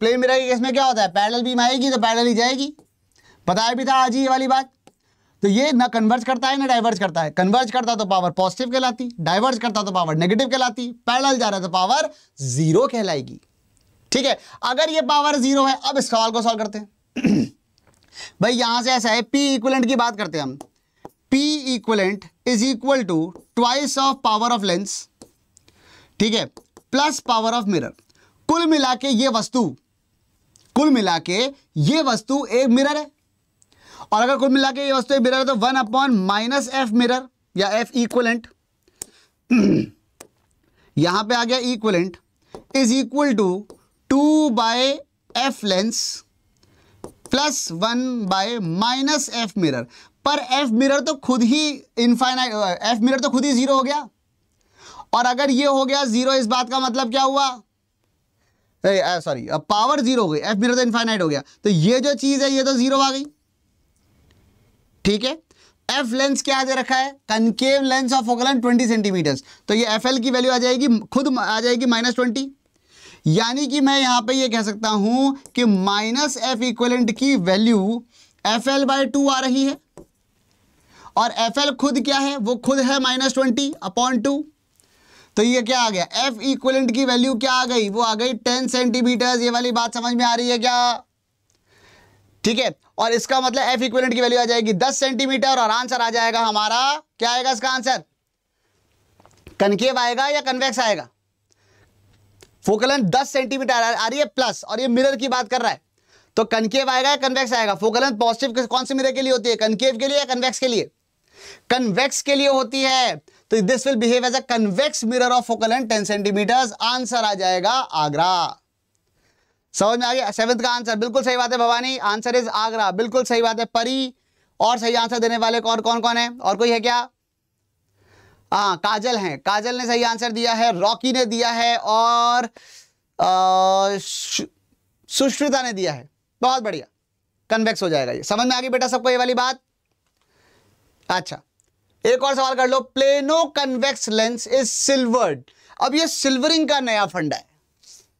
प्लेन मिरर के केस में क्या होता है पैरेलल बीम आएगी तो पैरेलल ही जाएगी बताया भी था आज ही वाली बात तो ये ना कन्वर्ज करता है ना डाइवर्ज करता है कन्वर्ज करता तो पावर पॉजिटिव कहलाती डाइवर्ज करता तो पावर नेगेटिव कहलाती पैरल जा रहा है तो पावर जीरो कहलाएगी ठीक है अगर ये पावर जीरो है अब इस सवाल को सॉल्व करते हैं भाई यहां से ऐसा है पी इक्वलेंट की बात करते हैं हम P equivalent is equal to twice of power of lens ठीक है प्लस पावर ऑफ मिरर कुल मिला के ये वस्तु कुल मिला के ये वस्तु एक मिरर है और अगर कुल मिला के ये वस्तु मिरर है तो one upon minus F mirror या एफ इक्वलेंट यहां पे आ गया equivalent is equal to two by F lens plus one by minus F mirror पर एफ मिरर तो खुद ही इनफाइनाइट एफ मिरर तो खुद ही ज़ीरो हो गया और अगर ये हो गया ज़ीरो इस बात का मतलब क्या हुआ सॉरी पावर ज़ीरो हो गई एफ मिरर तो इनफाइनाइट हो गया तो ये जो चीज़ है ये तो ज़ीरो आ गई ठीक है एफ लेंस क्या दे रखा है concave lens of focal length 20 centimetre तो ये एफ एल की वैल्यू आ जाएगी खुद आ जाएगी माइनस ट्वेंटी यानी कि मैं यहां पे ये कह सकता हूं कि माइनस एफ इक्वलेंट की value F L by two आ रही है और एफ एल खुद क्या है वो खुद है माइनस ट्वेंटी अपॉन टू तो ये क्या आ गया एफ इक्वलेंट की वैल्यू क्या आ गई वो आ गई टेन सेंटीमीटर ये वाली बात समझ में आ रही है क्या ठीक है और इसका मतलब एफ इक्वेलेंट की वैल्यू आ जाएगी दस सेंटीमीटर और आंसर आ जाएगा हमारा क्या आएगा इसका आंसर कनकेव आएगा या कन्वेक्स आएगा फोकलन दस 10 सेंटीमीटर आ रही है प्लस और ये मिरर की बात कर रहा है तो कनकेव आएगा या कन्वेक्स आएगा फोकलन पॉजिटिव कौन से मिरर के लिए होती है कनकेव के लिए या कन्वेक्स के लिए कन्वेक्स के लिए होती है तो this will behave as a convex mirror of focal length ten 10 centimetre answer आ जाएगा आगरा समझ में आ गया सेवंथ का आंसर बिल्कुल सही बात है भवानी आंसर इज आगरा बिल्कुल सही बात है परी और सही आंसर देने वाले और कौन कौन है और कोई है क्या हाँ काजल हैं काजल ने सही आंसर दिया है रॉकी ने दिया है और सुष्मिता ने दिया है बहुत बढ़िया कन्वेक्स हो जाएगा ये समझ में आ गई बेटा सबको ये वाली बात अच्छा एक और सवाल कर लो plano convex lens is silvered अब ये सिल्वरिंग का नया फंडा है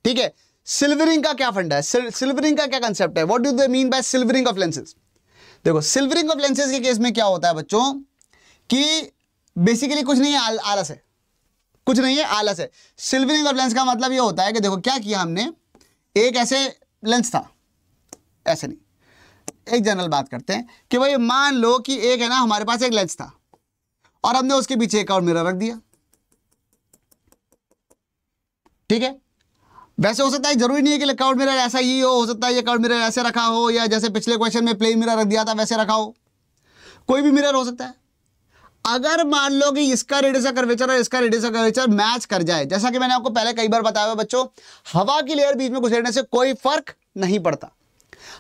ठीक है सिल्वरिंग का क्या फंड है सिल्वरिंग का क्या कंसेप्ट है what do they mean by silvering of lenses देखो सिल्वरिंग ऑफ लेंसेज के केस में क्या होता है बच्चों कि बेसिकली कुछ नहीं है आलस है कुछ नहीं है आलस है सिल्वरिंग ऑफ लेंस का मतलब ये होता है कि देखो क्या किया हमने एक ऐसे लेंस था ऐसे नहीं एक जनरल बात करते हैं कि भाई मान लो कि एक है ना हमारे पास एक लेंस था और हमने उसके पीछे एक और मिरर रख दिया ठीक है वैसे हो सकता है जरूरी नहीं है कि अकाउंट मिरर ऐसा ही हो हो सकता है ये अकाउंट मिरर ऐसे रखा हो या जैसे पिछले क्वेश्चन में प्लेन मिरर रख दिया था वैसे रखा हो कोई भी मिरर हो सकता है अगर मान लो कि इसका रेडियस ऑफ कर्वेचर और इसका रेडियस ऑफ कर्वेचर मैच कर जाए जैसा कि मैंने आपको पहले कई बार बताया हुआ बच्चों हवा की लेयर बीच में घुसेड़ने से कोई फर्क नहीं पड़ता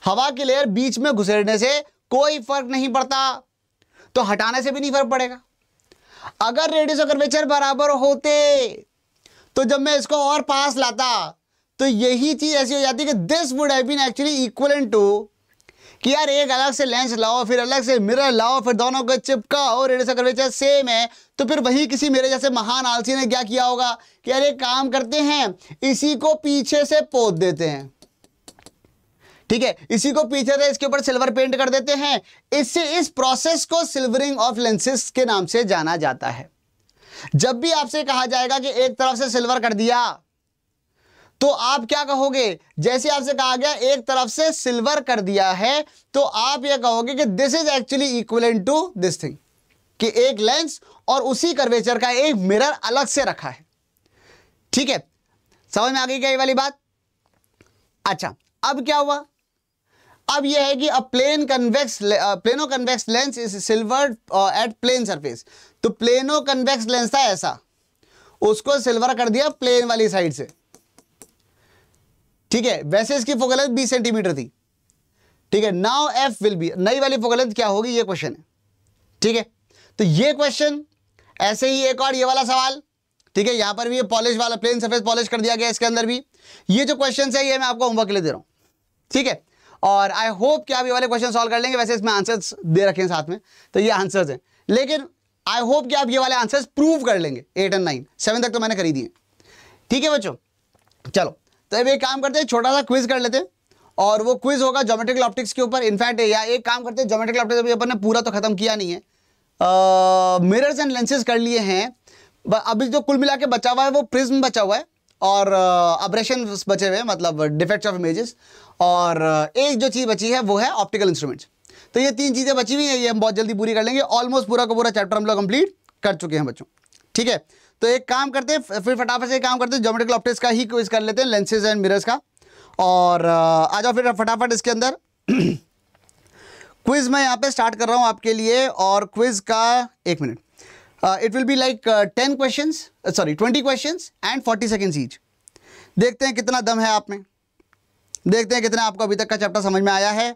हवा की लेयर बीच में घुसेड़ने से कोई फर्क नहीं पड़ता तो हटाने से भी नहीं फर्क पड़ेगा अगर रेडियस ऑफ कर्वेचर बराबर होते तो जब मैं इसको और पास लाता तो यही चीज़ ऐसी हो जाती है कि this would have been actually equal to कि यार एक अलग से लेंस लाओ फिर अलग से मिरर लाओ फिर दोनों को चिपकाओ रेडियस कर्वेचर सेम है तो फिर वही किसी मेरे जैसे महान आलसी ने क्या किया होगा कि यार एक काम करते हैं इसी को पीछे से पोत देते हैं ठीक है इसी को पीछे से इसके ऊपर सिल्वर पेंट कर देते हैं इससे इस प्रोसेस को सिल्वरिंग ऑफ लेंसेस के नाम से जाना जाता है जब भी आपसे कहा जाएगा कि एक तरफ से सिल्वर कर दिया तो आप क्या कहोगे जैसे आपसे कहा गया एक तरफ से सिल्वर कर दिया है तो आप यह कहोगे कि this is actually equivalent to this thing कि एक लेंस और उसी कर्वेचर का एक मिरर अलग से रखा है ठीक है समझ में आ गई क्या ये वाली बात अच्छा अब क्या हुआ अब यह है कि a plane convex plano convex lens is silver at plane surface तो प्लेनो कन्वेक्स लेंस था ऐसा उसको सिल्वर कर दिया प्लेन वाली साइड से ठीक है वैसे इसकी फोकल लेंथ बीस सेंटीमीटर थी ठीक है नाउ एफ विल बी नई वाली फोकल लेंथ क्या होगी ये क्वेश्चन है ठीक है तो ये क्वेश्चन ऐसे ही एक और ये वाला सवाल ठीक है यहां पर भी ये पॉलिश वाला प्लेन सफेद पॉलिश कर दिया गया इसके अंदर भी ये जो क्वेश्चन है ये मैं आपको होमवर्क के लिए दे रहा हूं ठीक है और आई होप कि आप ये वाले क्वेश्चन सॉल्व कर लेंगे वैसे इसमें आंसर्स दे रखे हैं साथ में तो ये आंसर्स हैं लेकिन आई होप कि आप ये वाले आंसर्स प्रूव कर लेंगे एट एंड नाइन सेवन तक तो मैंने खरीदी है ठीक है बच्चों चलो तो अब एक काम करते हैं छोटा सा क्विज कर लेते हैं और वो क्विज होगा जोमेट्रिकल ऑप्टिक्स के ऊपर इनफैक्ट या एक काम करते हैं जोमेट्रिकल ऑप्टिक्स अभी अपन ने पूरा तो खत्म किया नहीं है मिरर्स एंड लेंसेज कर लिए हैं अभी जो कुल मिला के बचा हुआ है वो प्रिज्म बचा हुआ है और ऑपरेशन uh, बचे हुए हैं मतलब डिफेक्ट्स ऑफ इमेजेस और uh, एक जो चीज़ बची है वो है ऑप्टिकल इंस्ट्रूमेंट्स तो ये तीन चीज़ें बची हुई हैं ये हम बहुत जल्दी पूरी कर लेंगे ऑलमोस्ट पूरा का पूरा चैप्टर हम लोग कंप्लीट कर चुके हैं बच्चों ठीक है तो एक काम करते हैं फिर फटाफट से काम करते हैं जोमेटिकल ऑप्टिक्स का ही क्विज कर लेते हैं लेंसेज एंड मिरर्स का और आ जाओ फिर फटाफट इसके अंदर क्विज मैं यहाँ पे स्टार्ट कर रहा हूँ आपके लिए और क्विज का एक minute it will be like ten question sorry twenty question and forty seconds each देखते हैं कितना दम है आप में देखते हैं कितना आपको अभी तक का चैप्टर समझ में आया है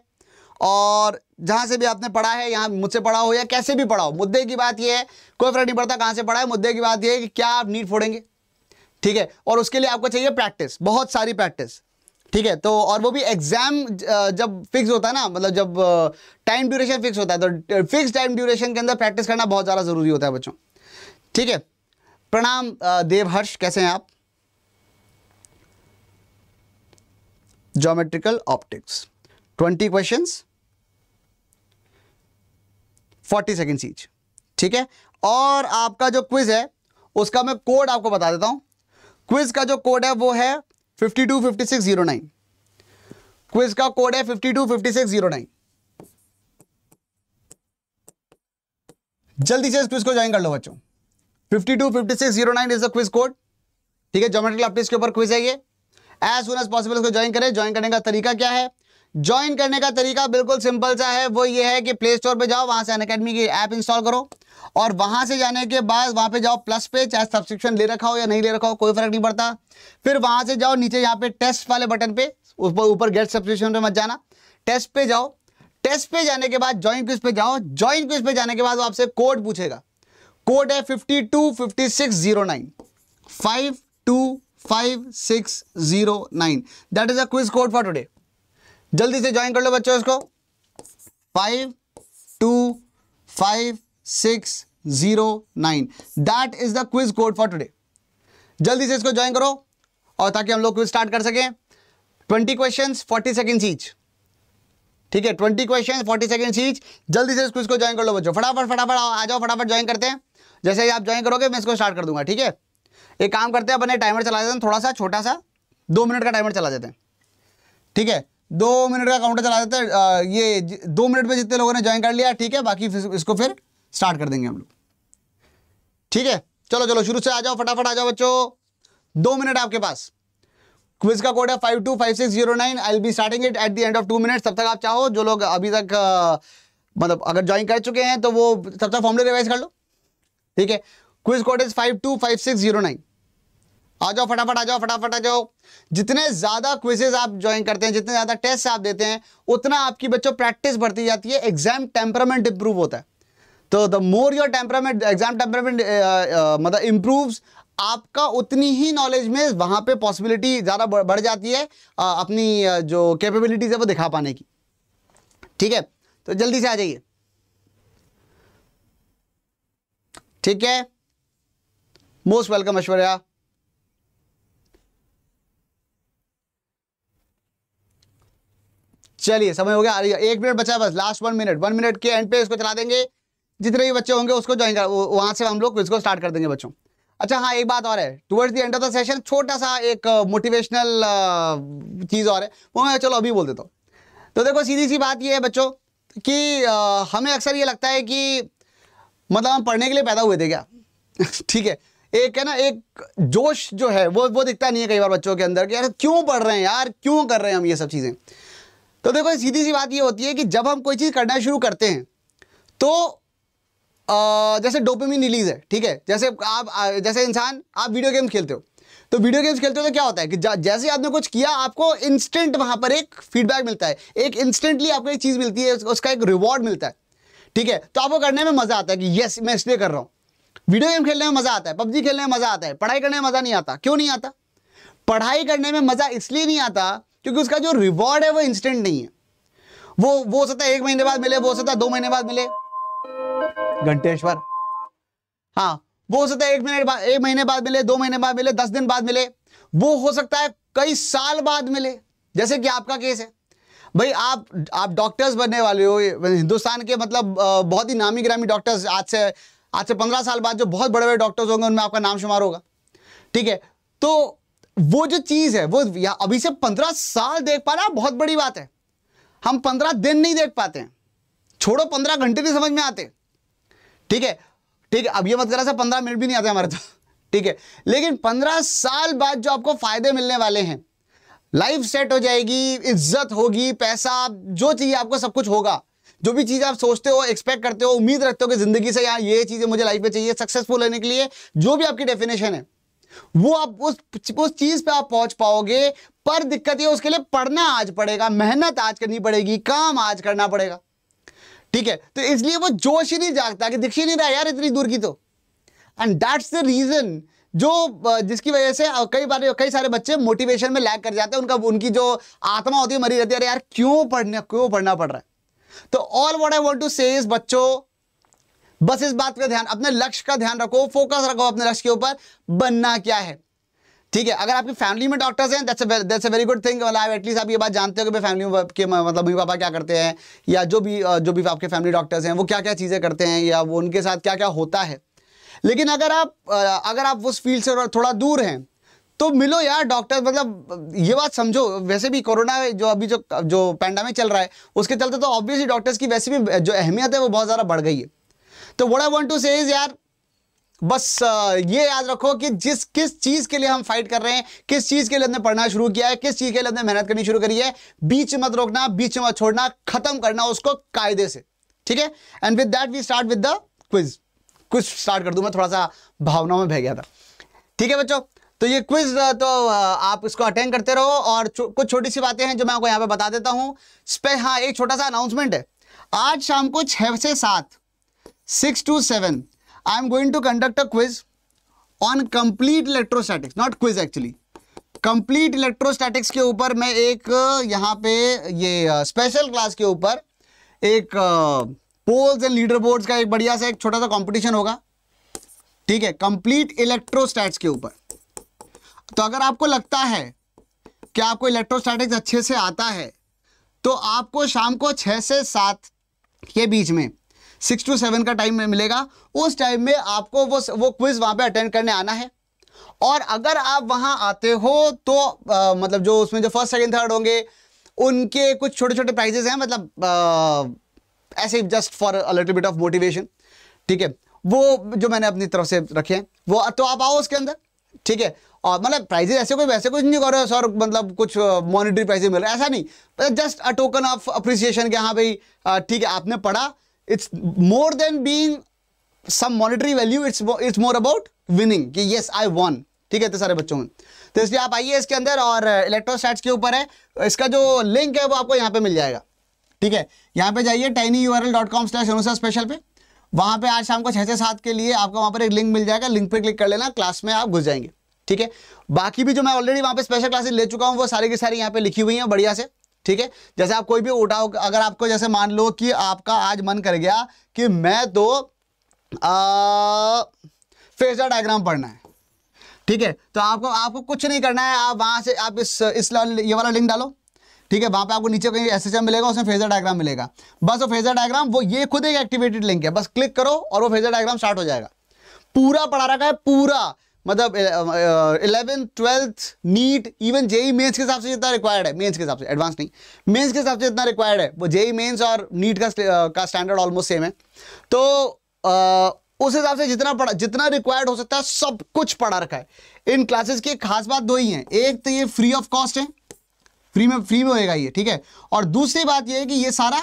और जहाँ से भी आपने पढ़ा है यहाँ मुझसे पढ़ा हो या कैसे भी पढ़ा हो मुद्दे की बात यह है कोई फर्क नहीं पड़ता कहाँ से पढ़ा है मुद्दे की बात यह है कि क्या आप नीट फोड़ेंगे ठीक है और उसके लिए आपको चाहिए प्रैक्टिस बहुत सारी प्रैक्टिस ठीक है तो और वो भी एग्जाम जब फिक्स होता है ना मतलब जब टाइम ड्यूरेशन फिक्स होता है तो फिक्स टाइम ड्यूरेशन के अंदर प्रैक्टिस करना बहुत ज़्यादा ज़रूरी होता है बच्चों ठीक है प्रणाम देवहर्ष कैसे हैं आप geometrical optics twenty question forty second each ठीक है और आपका जो क्विज है उसका मैं कोड आपको बता देता हूं क्विज का जो कोड है वो है fifty two fifty six zero nine quiz का कोड है fifty two fifty six zero nine जल्दी से इस क्विज को ज्वाइन कर लो बच्चों fifty two fifty six zero nine is the quiz code ठीक है ज्योमेट्रिक अपडेट्स के ऊपर क्विज है ये एज सुन एज पॉसिबल इसको ज्वाइन करें ज्वाइन करने का तरीका क्या है ज्वाइन करने का तरीका बिल्कुल सिंपल सा है वो ये है कि प्ले स्टोर पर जाओ वहां से अन की ऐप इंस्टॉल करो और वहां से जाने के बाद वहां पे जाओ प्लस पे चाहे सब्सक्रिप्शन ले रखा हो या नहीं ले रखा हो कोई फर्क नहीं पड़ता फिर वहां से जाओ नीचे यहाँ पे टेस्ट वाले बटन पे ऊपर ऊपर गेट सब्सक्रिप्शन पे मत जाना टेस्ट पे जाओ टेस्ट पे जाने के बाद ज्वाइन क्विज पे जाओ ज्वाइन क्विज पे जाने के बाद वो आपसे कोड पूछेगा कोड है fifty two fifty six zero nine five two five six zero nine that is a quiz code for today जल्दी से ज्वाइन कर लो बच्चों इसको five two five six zero nine that is the quiz code for today जल्दी से इसको join करो और ताकि हम लोग क्विज स्टार्ट कर सकें twenty question forty second each ठीक है twenty question forty seconds each जल्दी से इस क्विज को ज्वाइन कर लो बच्चों फटाफट फटाफट आ जाओ फटाफट ज्वाइन करते हैं जैसे ही आप ज्वाइन करोगे मैं इसको स्टार्ट कर दूंगा ठीक है एक काम करते हैं अपने टाइमर चला देते हैं थोड़ा सा छोटा सा दो मिनट का टाइमर चला देते हैं ठीक है दो मिनट का काउंटर चला देते हैं ये दो मिनट में जितने लोगों ने ज्वाइन कर लिया ठीक है बाकी फिर इसको फिर स्टार्ट कर देंगे हम लोग ठीक है चलो चलो शुरू से आ जाओ फटाफट आ जाओ बच्चों दो मिनट आपके पास क्विज का कोड है five two five six zero nine I be starting it at the end of two minutes तब तक आप चाहो जो लोग अभी तक मतलब अगर ज्वाइन कर चुके हैं तो वो तब तक फॉर्मुले रिवाइज कर लो ठीक है quiz code is five two five six zero nine आ जाओ फटाफट आ जाओ फटाफट आ जाओ जितने ज़्यादा क्विजेज आप ज्वाइन करते हैं जितने ज़्यादा टेस्ट आप देते हैं उतना आपकी बच्चों प्रैक्टिस बढ़ती जाती है एग्जाम टेम्परामेंट इंप्रूव होता है तो the more your temperament exam temperament मतलब इंप्रूव आपका उतनी ही नॉलेज में वहां पे पॉसिबिलिटी ज़्यादा बढ़ जाती है आ, अपनी जो कैपेबिलिटीज़ है वो दिखा पाने की ठीक है तो जल्दी से आ जाइए ठीक है मोस्ट वेलकम ऐश्वर्या चलिए समय हो गया एक मिनट बचा बस last one minute one minute के एंड पे इसको चला देंगे जितने भी बच्चे होंगे उसको ज्वाइन कर वहाँ से हम लोग इसको स्टार्ट कर देंगे बच्चों अच्छा हाँ एक बात और है towards the end of the session छोटा सा एक मोटिवेशनल uh, uh, चीज़ और है वो मैं चलो अभी बोल देता हूँ तो देखो सीधी सी बात ये है बच्चों कि uh, हमें अक्सर ये लगता है कि मतलब हम पढ़ने के लिए पैदा हुए थे क्या ठीक है एक है ना एक जोश जो है वो वो दिखता नहीं है कई बार बच्चों के अंदर कि यार क्यों पढ़ रहे हैं यार क्यों कर रहे हैं हम ये सब चीज़ें तो देखो सीधी सी बात ये होती है कि जब हम कोई चीज़ करना शुरू करते हैं तो आ, जैसे डोपमिन रिलीज है ठीक है जैसे आप जैसे इंसान आप वीडियो गेम्स खेलते हो तो वीडियो गेम्स खेलते हो तो क्या होता है कि जैसे आपने कुछ किया आपको इंस्टेंट वहाँ पर एक फीडबैक मिलता है एक इंस्टेंटली आपको एक चीज़ मिलती है उसका एक रिवॉर्ड मिलता है ठीक है तो आपको करने में मज़ा आता है कि येस मैं इसलिए कर रहा हूँ वीडियो गेम खेलने में मज़ा आता है पबजी खेलने में मज़ा आता है पढ़ाई करने में मज़ा नहीं आता क्यों नहीं आता पढ़ाई करने में मज़ा इसलिए नहीं आता क्योंकि उसका जो रिवॉर्ड है वो इंस्टेंट नहीं है वो वो हो सकता है एक महीने बाद मिले वो हो सकता है दो महीने बाद मिले घंटेश्वर हाँ वो हो सकता है एक महीने बाद एक महीने बाद मिले दो महीने बाद मिले दस दिन बाद मिले वो हो सकता है कई साल बाद मिले जैसे कि आपका केस है भाई आप आप डॉक्टर्स बनने वाले हो हिंदुस्तान के मतलब बहुत ही नामी ग्रामी डॉक्टर्स आज से आज से पंद्रह साल बाद जो बहुत बड़े बड़े डॉक्टर्स होंगे उनमें आपका नाम शुमार होगा ठीक है तो वो जो चीज़ है वो अभी से पंद्रह साल देख पा पाना बहुत बड़ी बात है हम पंद्रह दिन नहीं देख पाते हैं छोड़ो पंद्रह घंटे नहीं समझ में आते ठीक है ठीक है अब ये मत करा सा पंद्रह मिनट भी नहीं आते हमारे तो ठीक है लेकिन पंद्रह साल बाद जो आपको फ़ायदे मिलने वाले हैं लाइफ सेट हो जाएगी इज्जत होगी पैसा जो चाहिए आपको सब कुछ होगा जो भी चीज़ आप सोचते हो एक्सपेक्ट करते हो उम्मीद रखते हो कि ज़िंदगी से यार ये चीज़ें मुझे लाइफ में चाहिए सक्सेसफुल होने के लिए जो भी आपकी डेफिनेशन है वो आप उस उस चीज़ पे आप पहुंच पाओगे पर दिक्कत ये उसके लिए पढ़ना आज पड़ेगा मेहनत आज करनी पड़ेगी काम आज करना पड़ेगा ठीक है तो इसलिए वो जोश ही नहीं जागता कि दिख ही नहीं रहा यार इतनी दूर की तो एंड दैट्स द रीज़न जो जिसकी वजह से कई बार कई सारे बच्चे मोटिवेशन में लैग कर जाते हैं उनका उनकी जो आत्मा होती है मरी रहती है अरे यार क्यों पढ़ना क्यों पढ़ना पड़ रहा है तो all what I want to say बच्चों बस इस बात का ध्यान अपने लक्ष्य का ध्यान रखो फोकस रखो अपने लक्ष्य के ऊपर बनना क्या है ठीक है अगर आपकी फैमिली में डॉक्टर्स हैं that's a very good thing मतलब एटलीस्ट आप ये बात जानते हो कि भाई फैमिली के मतलब मम्मी पापा क्या करते हैं या जो भी जो भी आपके फैमिली डॉक्टर्स हैं वो क्या क्या चीज़ें करते हैं या वो उनके साथ क्या क्या होता है लेकिन अगर आप अगर आप उस फील्ड से थोड़ा दूर हैं तो मिलो यार डॉक्टर मतलब ये बात समझो वैसे भी कोरोना जो अभी जो जो पैंडामिक चल रहा है उसके चलते तो ऑब्वियसली डॉक्टर्स की वैसे भी जो अहमियत है वो बहुत ज़्यादा बढ़ गई है तो वोट आई वॉन्ट टू से यार बस ये याद रखो कि जिस किस चीज़ के लिए हम फाइट कर रहे हैं किस चीज़ के लिए हमने पढ़ना शुरू किया है किस चीज़ के लिए हमने मेहनत करनी शुरू करी है बीच मत रोकना बीच मत छोड़ना खत्म करना उसको कायदे से ठीक है and with that we start with the quiz quiz start कर दू मैं थोड़ा सा भावनाओं में बह गया था ठीक है बच्चों तो ये क्विज तो आप इसको अटेंड करते रहो और चो, कुछ छोटी सी बातें हैं जो मैं आपको यहाँ पे बता देता हूँ हाँ एक छोटा सा अनाउंसमेंट है आज शाम को छह से सात six to seven I am going to conduct a quiz on complete electrostatics, not quiz actually. Complete electrostatics के ऊपर मैं एक uh, यहाँ पे ये स्पेशल uh, क्लास के ऊपर एक पोल्स एंड लीडर का एक बढ़िया सा एक छोटा सा कॉम्पिटिशन होगा ठीक है कंप्लीट इलेक्ट्रोस्टैट्स के ऊपर तो अगर आपको लगता है कि आपको इलेक्ट्रोस्टैटिक्स अच्छे से आता है तो आपको शाम को छः से सात के बीच में सिक्स टू सेवन का टाइम मिलेगा उस टाइम में आपको वो वो क्विज़ वहाँ पे अटेंड करने आना है और अगर आप वहाँ आते हो तो आ, मतलब जो उसमें जो फर्स्ट सेकेंड थर्ड होंगे उनके कुछ छोटे छोटे प्राइजेज हैं मतलब आ, ऐसे just for a little bit of motivation ठीक है वो जो मैंने अपनी तरफ से रखे हैं वो तो आप आओ उसके अंदर ठीक है और मतलब प्राइजेज ऐसे कोई वैसे कुछ नहीं कर रहे सर मतलब कुछ मॉनिटरी प्राइजेज मिल रहे ऐसा नहीं just a token of appreciation के हाँ भाई ठीक है आपने पढ़ा it's more than being some monetary value it's it's more about winning कि yes आई won ठीक है इतने सारे बच्चों में तो इसलिए आप आइए इसके अंदर और इलेक्ट्रोस्टैट्स के ऊपर है इसका जो लिंक है वो आपको यहाँ पे मिल जाएगा ठीक है यहाँ पे जाइए tiny U R L dot com slash अनुसार स्पेशल पे वहाँ पे आज शाम को छः से सात के लिए आपको वहाँ पर एक लिंक मिल जाएगा लिंक पे क्लिक कर लेना क्लास में आप घुस जाएंगे ठीक है बाकी भी जो मैं ऑलरेडी वहाँ पे स्पेशल क्लासेस ले चुका हूँ वो सारी की सारी यहाँ पे लिखी हुई हैं बढ़िया से ठीक है जैसे आप कोई भी उठाओ अगर आपको जैसे मान लो कि आपका आज मन कर गया कि मैं तो फेजर डायग्राम पढ़ना है ठीक है तो आपको आपको कुछ नहीं करना है आप वहां से आप इस इस ये वाला लिंक डालो ठीक है वहां पे आपको नीचे कहीं एस मिलेगा उसमें फेजर डायग्राम मिलेगा बस वो फेजर डायग्राम वो ये खुद एक एक्टिवेटेड लिंक है बस क्लिक करो और वो फेजर डायग्राम स्टार्ट हो जाएगा पूरा पढ़ा रखा है पूरा मतलब eleventh twelfth NEET even JEE Mains के हिसाब से जितना रिक्वायर्ड है मेंस के हिसाब से एडवांस नहीं मेंस के हिसाब से जितना रिक्वायर्ड है वो जेई मेंस e और नीट का uh, का स्टैंडर्ड ऑलमोस्ट सेम है तो आ, uh, उस हिसाब से जितना पढ़ा जितना रिक्वायर्ड हो सकता है सब कुछ पढ़ा रखा है इन क्लासेस की खास बात दो ही है एक तो ये फ्री ऑफ कॉस्ट है फ्री में फ्री में होएगा ये ठीक है और दूसरी बात यह है कि ये सारा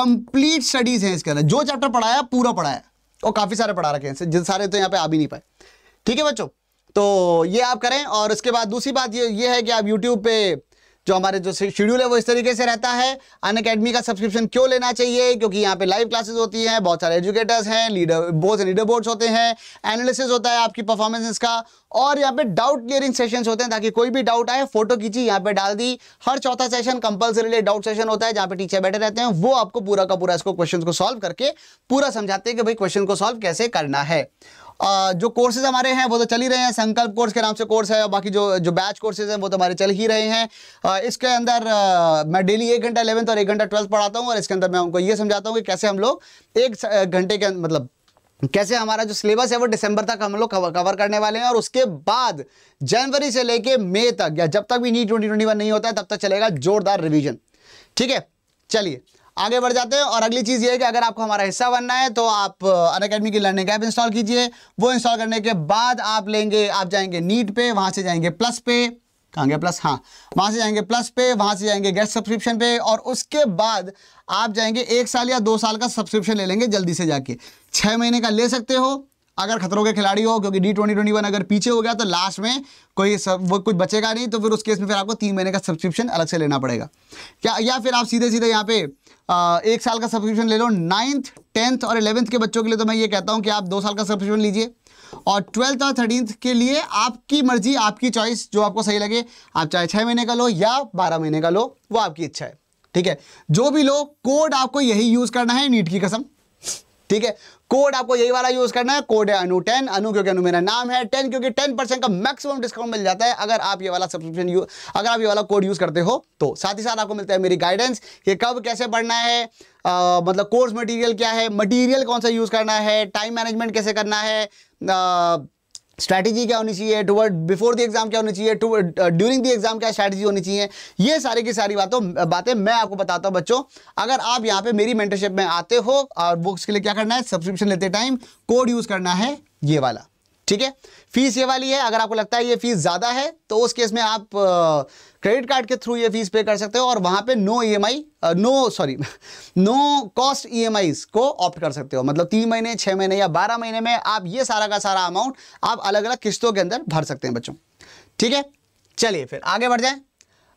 कंप्लीट स्टडीज है इसके अंदर जो चैप्टर पढ़ाया पूरा पढ़ाया और काफ़ी सारे पढ़ा रखे हैं जिन सारे तो यहाँ पे आ भी नहीं पाए ठीक है बच्चों तो ये आप करें और उसके बाद दूसरी बात ये ये है कि आप यूट्यूब पे जो हमारे जो शेड्यूल है वो इस तरीके से रहता है अन अकेडमी का सब्सक्रिप्शन क्यों लेना चाहिए क्योंकि यहाँ पे लाइव क्लासेस होती हैं बहुत सारे एजुकेटर्स हैं लीडर बहुत से लीडर बोर्ड्स होते हैं एनालिसिस होता है आपकी परफॉर्मेंसेस का और यहाँ पे डाउट क्लियरिंग सेशंस होते हैं ताकि कोई भी डाउट आए फोटो खींची यहाँ पे डाल दी हर चौथा सेशन कंपल्सरी डाउट सेशन होता है जहाँ पे टीचर बैठे रहते हैं वो आपको पूरा का पूरा इसको क्वेश्चन को सॉल्व करके पूरा समझाते हैं कि भाई क्वेश्चन को सॉल्व कैसे करना है जो कोर्सेज हमारे हैं वो तो चल ही रहे हैं संकल्प कोर्स के नाम से कोर्स है और बाकी जो जो बैच कोर्सेज हैं वो तो हमारे चल ही रहे हैं इसके अंदर मैं डेली एक घंटा इलेवंथ और एक घंटा ट्वेल्थ पढ़ाता हूँ और इसके अंदर मैं उनको ये समझाता हूँ कि कैसे हम लोग एक घंटे के अं, मतलब कैसे हमारा जो सिलेबस है वो दिसंबर तक हम लोग कवर करने वाले हैं और उसके बाद जनवरी से लेके मई तक या जब तक भी नी ट्वेंटी ट्वेंटी वन नहीं होता है तब तक चलेगा जोरदार रिवीजन ठीक है चलिए आगे बढ़ जाते हैं और अगली चीज़ ये है कि अगर आपको हमारा हिस्सा बनना है तो आप अन अकेडमी की लर्निंग ऐप इंस्टॉल कीजिए वो इंस्टॉल करने के बाद आप लेंगे आप जाएंगे नीट पे वहाँ से जाएंगे प्लस पे कहाँ गया प्लस हाँ वहाँ से जाएंगे प्लस पे वहाँ से जाएंगे गेस्ट सब्सक्रिप्शन पे और उसके बाद आप जाएंगे एक साल या दो साल का सब्सक्रिप्शन ले लेंगे जल्दी से जाके छः महीने का ले सकते हो अगर खतरों के खिलाड़ी हो क्योंकि डी ट्वेंटी ट्वेंटी वन अगर पीछे हो गया तो लास्ट में कोई सब वो कुछ बचेगा नहीं तो फिर उस केस में फिर आपको तीन महीने का सब्सक्रिप्शन अलग से लेना पड़ेगा क्या या फिर आप सीधे सीधे यहाँ पे एक साल का सब्सक्रिप्शन ले लो नाइन्थ टेंथ और इलेवंथ के बच्चों के लिए तो मैं ये कहता हूँ कि आप दो साल का सब्सक्रिप्शन लीजिए और ट्वेल्थ और थर्टींथ के लिए आपकी मर्जी आपकी चॉइस जो आपको सही लगे आप चाहे छः महीने का लो या बारह महीने का लो वो आपकी इच्छा है ठीक है जो भी लो कोड आपको यही यूज़ करना है नीट की कसम ठीक है कोड आपको यही वाला यूज करना है कोड है अनु टेन अनु क्योंकि अनु मेरा नाम है टेन क्योंकि टेन परसेंट का मैक्सिमम डिस्काउंट मिल जाता है अगर आप ये वाला सब्सक्रिप्शन अगर आप ये वाला कोड यूज करते हो तो साथ ही साथ आपको मिलता है मेरी गाइडेंस कि कब कैसे पढ़ना है आ, मतलब कोर्स मटीरियल क्या है मटीरियल कौन सा यूज करना है टाइम मैनेजमेंट कैसे करना है आ, स्ट्रैटेजी क्या होनी चाहिए टुवर्ड बिफोर द एग्जाम क्या होनी चाहिए ड्यूरिंग द एग्जाम क्या स्ट्रैटेजी होनी चाहिए ये सारी की सारी बातों uh, बातें मैं आपको बताता हूँ बच्चों अगर आप यहाँ पे मेरी मेंटरशिप में आते हो और बुक्स के लिए क्या करना है सब्सक्रिप्शन लेते टाइम कोड यूज़ करना है ये वाला ठीक है फीस ये वाली है अगर आपको लगता है ये फीस ज़्यादा है तो उस केस में आप uh, क्रेडिट कार्ड के थ्रू ये फीस पे कर सकते हो और वहाँ पे no E no sorry no cost E को ऑप्ट कर सकते हो मतलब तीन महीने छः महीने या बारह महीने में आप ये सारा का सारा अमाउंट आप अलग अलग किस्तों के अंदर भर सकते हैं बच्चों ठीक है चलिए फिर आगे बढ़ जाए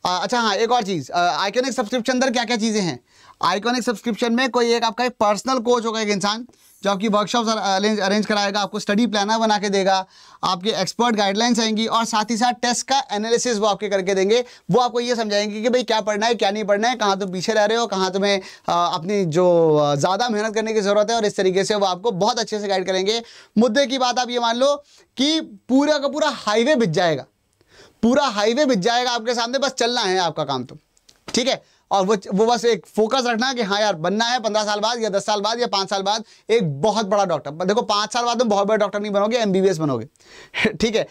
अच्छा हाँ एक और चीज़ आइकनिक सब्सक्रिप्शन अंदर क्या क्या चीज़ें हैं आइकॉनिक सब्सक्रिप्शन में कोई एक आपका एक पर्सनल कोच होगा एक इंसान जो आपकी वर्कशॉप अरेंज अरेंज कराएगा आपको स्टडी प्लानर बना के देगा आपके एक्सपर्ट गाइडलाइंस आएंगी और साथ ही साथ टेस्ट का एनालिसिस वो आपके करके देंगे वो आपको ये समझाएंगे कि भाई क्या पढ़ना है क्या नहीं पढ़ना है कहाँ तुम तो पीछे रह रहे हो कहाँ तुम्हें अपनी जो ज़्यादा मेहनत करने की ज़रूरत है और इस तरीके से वो आपको बहुत अच्छे से गाइड करेंगे मुद्दे की बात आप ये मान लो कि पूरा का पूरा हाईवे बिज जाएगा पूरा हाईवे बिज जाएगा आपके सामने बस चलना है आपका काम तो ठीक है और वो वो बस एक फोकस रखना कि हाँ यार बनना है पंद्रह साल बाद या दस साल बाद या पाँच साल बाद एक बहुत बड़ा डॉक्टर देखो पाँच साल बाद में बहुत बड़े डॉक्टर नहीं बनोगे एम बनोगे ठीक है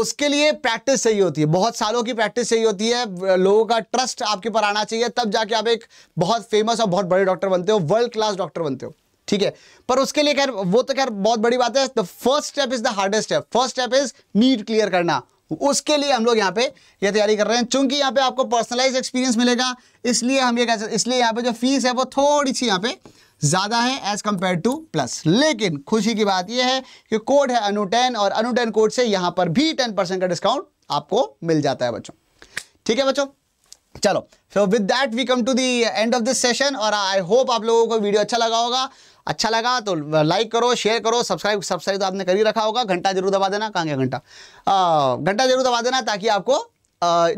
उसके लिए प्रैक्टिस सही होती है बहुत सालों की प्रैक्टिस सही होती है लोगों का ट्रस्ट आपके ऊपर आना चाहिए तब जाके आप एक बहुत फेमस और बहुत बड़े डॉक्टर बनते हो वर्ल्ड क्लास डॉक्टर बनते हो ठीक है पर उसके लिए खैर वो तो खैर बहुत बड़ी बात है the first step is the hardest step first step is NEET clear करना उसके लिए हम लोग यहाँ पे ये यह तैयारी कर रहे हैं चूंकि यहाँ पे आपको पर्सनलाइज एक्सपीरियंस मिलेगा इसलिए हम ये कह इसलिए यहाँ पे जो फीस है वो थोड़ी सी यहाँ पे ज़्यादा है एज़ कंपेयर टू प्लस लेकिन खुशी की बात यह है कि कोड है अनुटेन और अनुटेन कोड से यहाँ पर भी टेन परसेंट का डिस्काउंट आपको मिल जाता है बच्चों ठीक है बच्चों चलो so with that we come to the end of this session और आई होप आप लोगों को वीडियो अच्छा लगा होगा अच्छा लगा तो लाइक uh, करो शेयर करो सब्सक्राइब सब्सक्राइब तो आपने कर ही रखा होगा घंटा जरूर दबा देना कहाँ गया घंटा uh, घंटा जरूर दबा देना ताकि आपको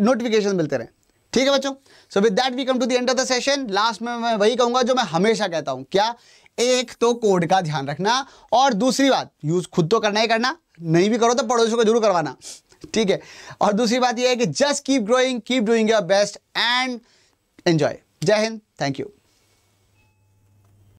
नोटिफिकेशन uh, मिलते रहें ठीक है बच्चों so with that we come to the end of the session last में मैं वही कहूंगा जो मैं हमेशा कहता हूं क्या एक तो कोड का ध्यान रखना और दूसरी बात यूज खुद तो करना ही करना नहीं भी करो तो पड़ोसियों को जरूर करवाना ठीक है और दूसरी बात यह है कि just keep growing keep doing your best and enjoy Jai Hind thank you